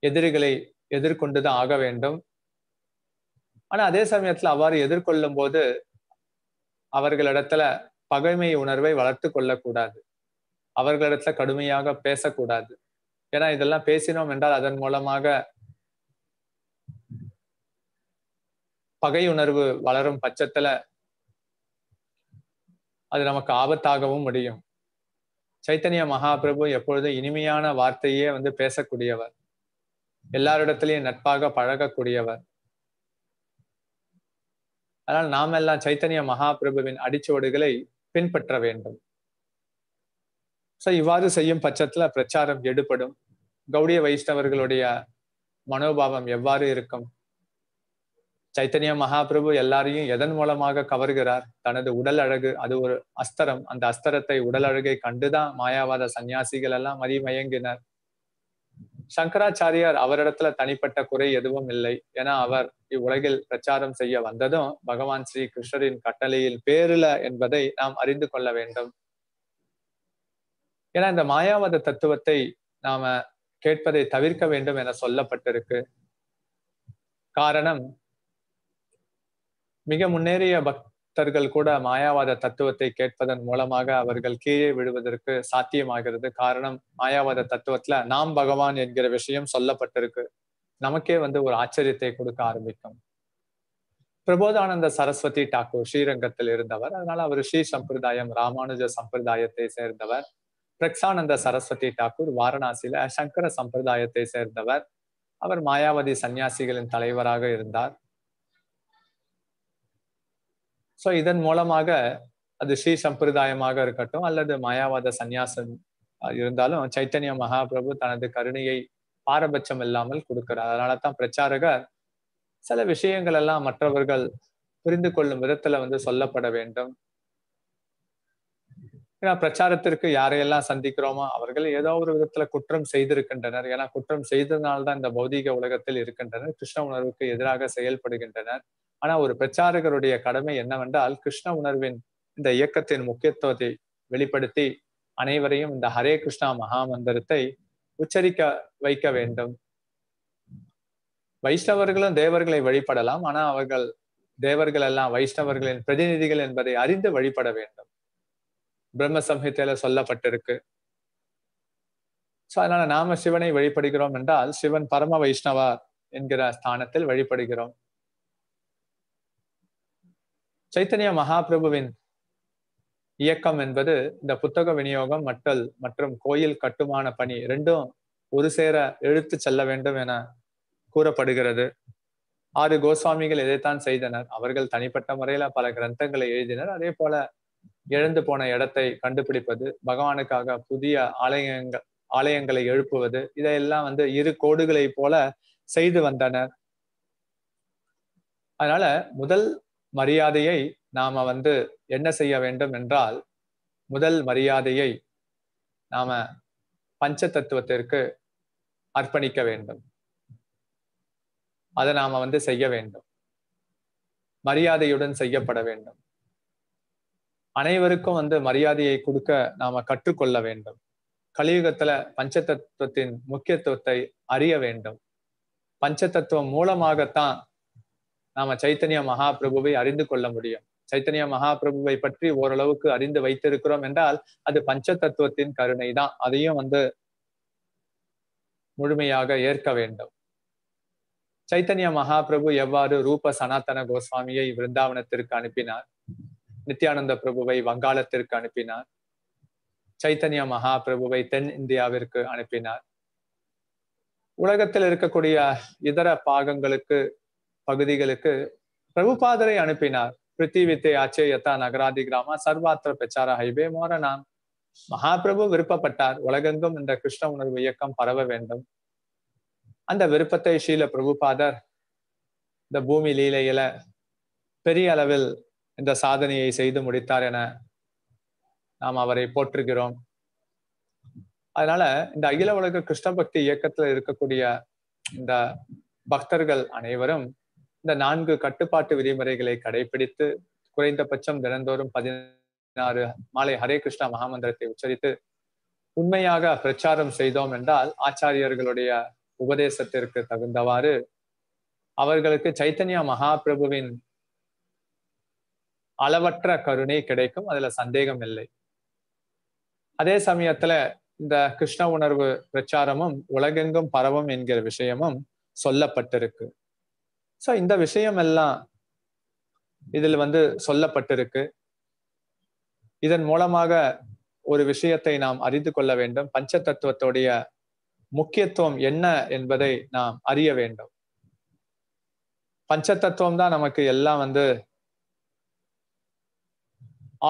எதிரிகளை எதிர்கொண்டுதான் ஆக வேண்டும் ஆனா அதே சமயத்துல அவ்வாறு எதிர்கொள்ளும் போது அவர்களிடத்துல பகைமை உணர்வை வளர்த்து கொள்ளக்கூடாது அவர்களிடத்துல கடுமையாக பேசக்கூடாது ஏன்னா இதெல்லாம் பேசினோம் என்றால் அதன் மூலமாக பகையுணர்வு வளரும் பட்சத்துல அது நமக்கு ஆபத்தாகவும் முடியும் சைத்தன்ய மகாபிரபு எப்பொழுதும் இனிமையான வார்த்தையே வந்து பேசக்கூடியவர் எல்லாரிடத்திலையும் நட்பாக பழகக்கூடியவர் அதனால் நாம் எல்லாம் சைத்தன்ய மகாபிரபுவின் அடிச்சுவடுகளை பின்பற்ற வேண்டும் சோ இவ்வாறு செய்யும் பட்சத்துல பிரச்சாரம் எடுபடும் கௌடிய வைஷ்ணவர்களுடைய மனோபாவம் எவ்வாறு இருக்கும் சைத்தன்ய மகாபிரபு எல்லாரையும் எதன் மூலமாக கவர்கிறார் தனது உடல் அழகு அது ஒரு அஸ்தரம் அந்த அஸ்தரத்தை உடல் அழகை கண்டுதான் மாயாவாத சன்னியாசிகள் எல்லாம் மதிமயங்கினர் சங்கராச்சாரியார் அவரிடத்துல தனிப்பட்ட குறை எதுவும் இல்லை ஏன்னா அவர் இவ்வுலகில் பிரச்சாரம் செய்ய வந்ததும் பகவான் ஸ்ரீ கிருஷ்ணரின் கட்டளையில் பேரில என்பதை நாம் அறிந்து கொள்ள வேண்டும் ஏன்னா இந்த மாயாவாத தத்துவத்தை நாம கேட்பதை தவிர்க்க வேண்டும் என சொல்லப்பட்டிருக்கு காரணம் மிக முன்னேறிய பக்தர்கள் கூட மாயாவாத தத்துவத்தை கேட்பதன் மூலமாக அவர்கள் கீழே விழுவதற்கு சாத்தியமாகிறது காரணம் மாயாவாத தத்துவத்துல நாம் பகவான் என்கிற விஷயம் சொல்லப்பட்டிருக்கு நமக்கே வந்து ஒரு ஆச்சரியத்தை கொடுக்க ஆரம்பிக்கும் பிரபோதானந்த சரஸ்வதி டாக்கூர் ஸ்ரீரங்கத்தில் இருந்தவர் அதனால அவர் ஸ்ரீ சம்பிரதாயம் ராமானுஜ சம்பிரதாயத்தை சேர்ந்தவர் பிரக்ஷானந்த சரஸ்வதி டாக்கூர் வாரணாசியில சங்கர சம்பிரதாயத்தை சேர்ந்தவர் அவர் மாயாவதி சன்னியாசிகளின் தலைவராக இருந்தார் ஸோ இதன் மூலமாக அது ஸ்ரீ சம்பிரதாயமாக இருக்கட்டும் அல்லது மாயாவாத சந்யாசம் இருந்தாலும் சைத்தன்ய மகாபிரபு தனது கருணையை பாரபட்சம் இல்லாமல் கொடுக்கிறார் அதனால தான் பிரச்சாரகர் சில விஷயங்கள் எல்லாம் மற்றவர்கள் புரிந்து கொள்ளும் விதத்துல வந்து சொல்லப்பட வேண்டும் ஏன்னா பிரச்சாரத்திற்கு யாரையெல்லாம் சந்திக்கிறோமோ அவர்கள் ஏதோ ஒரு விதத்துல குற்றம் செய்திருக்கின்றனர் ஏன்னா குற்றம் செய்ததுனால்தான் இந்த பௌதீக உலகத்தில் இருக்கின்றனர் கிருஷ்ண உணர்வுக்கு எதிராக செயல்படுகின்றனர் ஆனா ஒரு பிரச்சாரகருடைய கடமை என்னவென்றால் கிருஷ்ண உணர்வின் இந்த இயக்கத்தின் முக்கியத்துவத்தை வெளிப்படுத்தி அனைவரையும் இந்த ஹரே கிருஷ்ணா மகாமந்திரத்தை உச்சரிக்க வைக்க வேண்டும் வைஷ்ணவர்களும் தேவர்களை வழிபடலாம் ஆனா அவர்கள் தேவர்கள் எல்லாம் வைஷ்ணவர்களின் பிரதிநிதிகள் என்பதை அறிந்து வழிபட வேண்டும் பிரம்ம சம்ஹிதையில சொல்லப்பட்டிருக்கு சோ அதனால நாம சிவனை வழிபடுகிறோம் என்றால் சிவன் பரம வைஷ்ணவா என்கிற ஸ்தானத்தில் வழிபடுகிறோம் சைத்தன்ய மகாபிரபுவின் இயக்கம் என்பது இந்த புத்தக விநியோகம் மட்டல் மற்றும் கோயில் கட்டுமான பணி ரெண்டும் ஒரு சேர எழுத்து செல்ல வேண்டும் என கூறப்படுகிறது ஆறு கோஸ்வாமிகள் இதைத்தான் செய்தனர் அவர்கள் தனிப்பட்ட முறையில பல கிரந்தங்களை எழுதினர் அதே போல இழந்து போன இடத்தை கண்டுபிடிப்பது பகவானுக்காக புதிய ஆலயங்கள் ஆலயங்களை எழுப்புவது இதையெல்லாம் வந்து இரு கோடுகளை போல செய்து வந்தனர் அதனால முதல் மரியாதையை நாம வந்து என்ன செய்ய வேண்டும் என்றால் முதல் மரியாதையை நாம பஞ்ச தத்துவத்திற்கு அர்ப்பணிக்க வேண்டும் அதை நாம வந்து செய்ய வேண்டும் மரியாதையுடன் செய்யப்பட வேண்டும் அனைவருக்கும் வந்து மரியாதையை கொடுக்க நாம கற்றுக்கொள்ள வேண்டும் கலியுகத்துல பஞ்ச தத்துவத்தின் முக்கியத்துவத்தை அறிய வேண்டும் பஞ்ச தத்துவம் மூலமாகத்தான் நாம சைத்தன்ய மகாபிரபுவை அறிந்து கொள்ள முடியும் சைத்தன்ய மகாபிரபுவை பற்றி ஓரளவுக்கு அறிந்து வைத்திருக்கிறோம் என்றால் அது பஞ்ச தத்துவத்தின் கருணை தான் அதையும் வந்து முழுமையாக ஏற்க வேண்டும் சைத்தன்ய மகாபிரபு எவ்வாறு ரூப சனாதன கோஸ்வாமியை விருந்தாவனத்திற்கு அனுப்பினார் நித்யானந்த பிரபுவை வங்காளத்திற்கு அனுப்பினார் சைத்தன்ய மகாபிரபுவை தென் இந்தியாவிற்கு அனுப்பினார் உலகத்தில் இருக்கக்கூடிய இதர பாகங்களுக்கு பகுதிகளுக்கு பிரபுபாதரை அனுப்பினார் வித்தை ஆச்சேயத்தா நகராதி கிராம சர்வாத்திர பிரச்சார ஹைவே மோரணாம் மகாபிரபு விருப்பப்பட்டார் உலகெங்கும் இந்த கிருஷ்ண உணர்வு இயக்கம் பரவ வேண்டும் அந்த விருப்பத்தை ஷீல பிரபுபாதர் இந்த பூமி லீலையில பெரிய அளவில் இந்த சாதனையை செய்து முடித்தார் என நாம் அவரை போற்றுகிறோம் அதனால இந்த அகில உலக கிருஷ்ண பக்தி இயக்கத்துல இருக்கக்கூடிய இந்த பக்தர்கள் அனைவரும் இந்த நான்கு கட்டுப்பாட்டு விதிமுறைகளை கடைபிடித்து குறைந்தபட்சம் தினந்தோறும் பதினாறு மாலை ஹரே கிருஷ்ணா மகாமந்திரத்தை உச்சரித்து உண்மையாக பிரச்சாரம் செய்தோம் என்றால் ஆச்சாரியர்களுடைய உபதேசத்திற்கு தகுந்தவாறு அவர்களுக்கு சைத்தன்யா மகாபிரபுவின் அளவற்ற கருணை கிடைக்கும் அதுல சந்தேகம் இல்லை அதே சமயத்துல இந்த கிருஷ்ண உணர்வு பிரச்சாரமும் உலகெங்கும் பரவும் என்கிற விஷயமும் சொல்லப்பட்டிருக்கு சோ இந்த விஷயம் எல்லாம் இதில் வந்து சொல்லப்பட்டிருக்கு இதன் மூலமாக ஒரு விஷயத்தை நாம் அறிந்து கொள்ள வேண்டும் பஞ்ச தத்துவத்துடைய முக்கியத்துவம் என்ன என்பதை நாம் அறிய வேண்டும் பஞ்ச தத்துவம் தான் நமக்கு எல்லாம் வந்து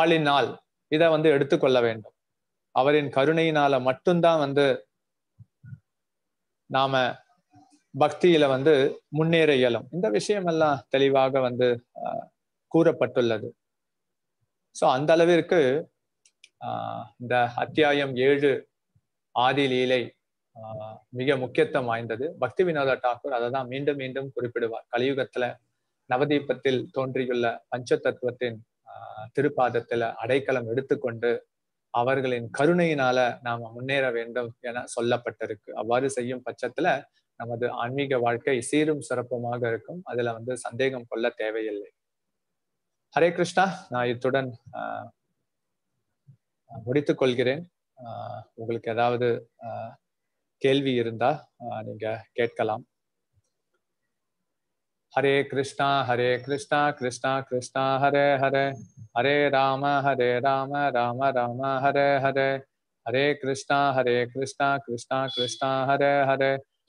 ஆளினால் இதை வந்து எடுத்துக்கொள்ள வேண்டும் அவரின் கருணையினால மட்டும்தான் வந்து நாம பக்தியில வந்து முன்னேற இயலும் இந்த விஷயம் எல்லாம் தெளிவாக வந்து கூறப்பட்டுள்ளது ஸோ அந்த அளவிற்கு இந்த அத்தியாயம் ஏழு ஆதி லீலை மிக முக்கியத்துவம் வாய்ந்தது பக்தி வினோத டாக்கூர் அதை தான் மீண்டும் மீண்டும் குறிப்பிடுவார் கலியுகத்துல நவதீபத்தில் தோன்றியுள்ள பஞ்ச தத்துவத்தின் திருப்பாதத்துல அடைக்கலம் எடுத்துக்கொண்டு அவர்களின் கருணையினால நாம முன்னேற வேண்டும் என சொல்லப்பட்டிருக்கு அவ்வாறு செய்யும் பட்சத்துல நமது ஆன்மீக வாழ்க்கை சீரும் சிறப்புமாக இருக்கும் அதுல வந்து சந்தேகம் கொள்ள தேவையில்லை ஹரே கிருஷ்ணா நான் இத்துடன் முடித்துக் கொள்கிறேன் உங்களுக்கு ஏதாவது கேள்வி இருந்தா நீங்க கேட்கலாம் ஹரே கிருஷ்ணா ஹரே கிருஷ்ணா கிருஷ்ணா கிருஷ்ணா ஹரே ஹரே ஹரே ராம ஹரே ராம ராம ராம ஹரே ஹரே ஹரே கிருஷ்ணா ஹரே கிருஷ்ணா கிருஷ்ணா கிருஷ்ணா ஹரே ஹரே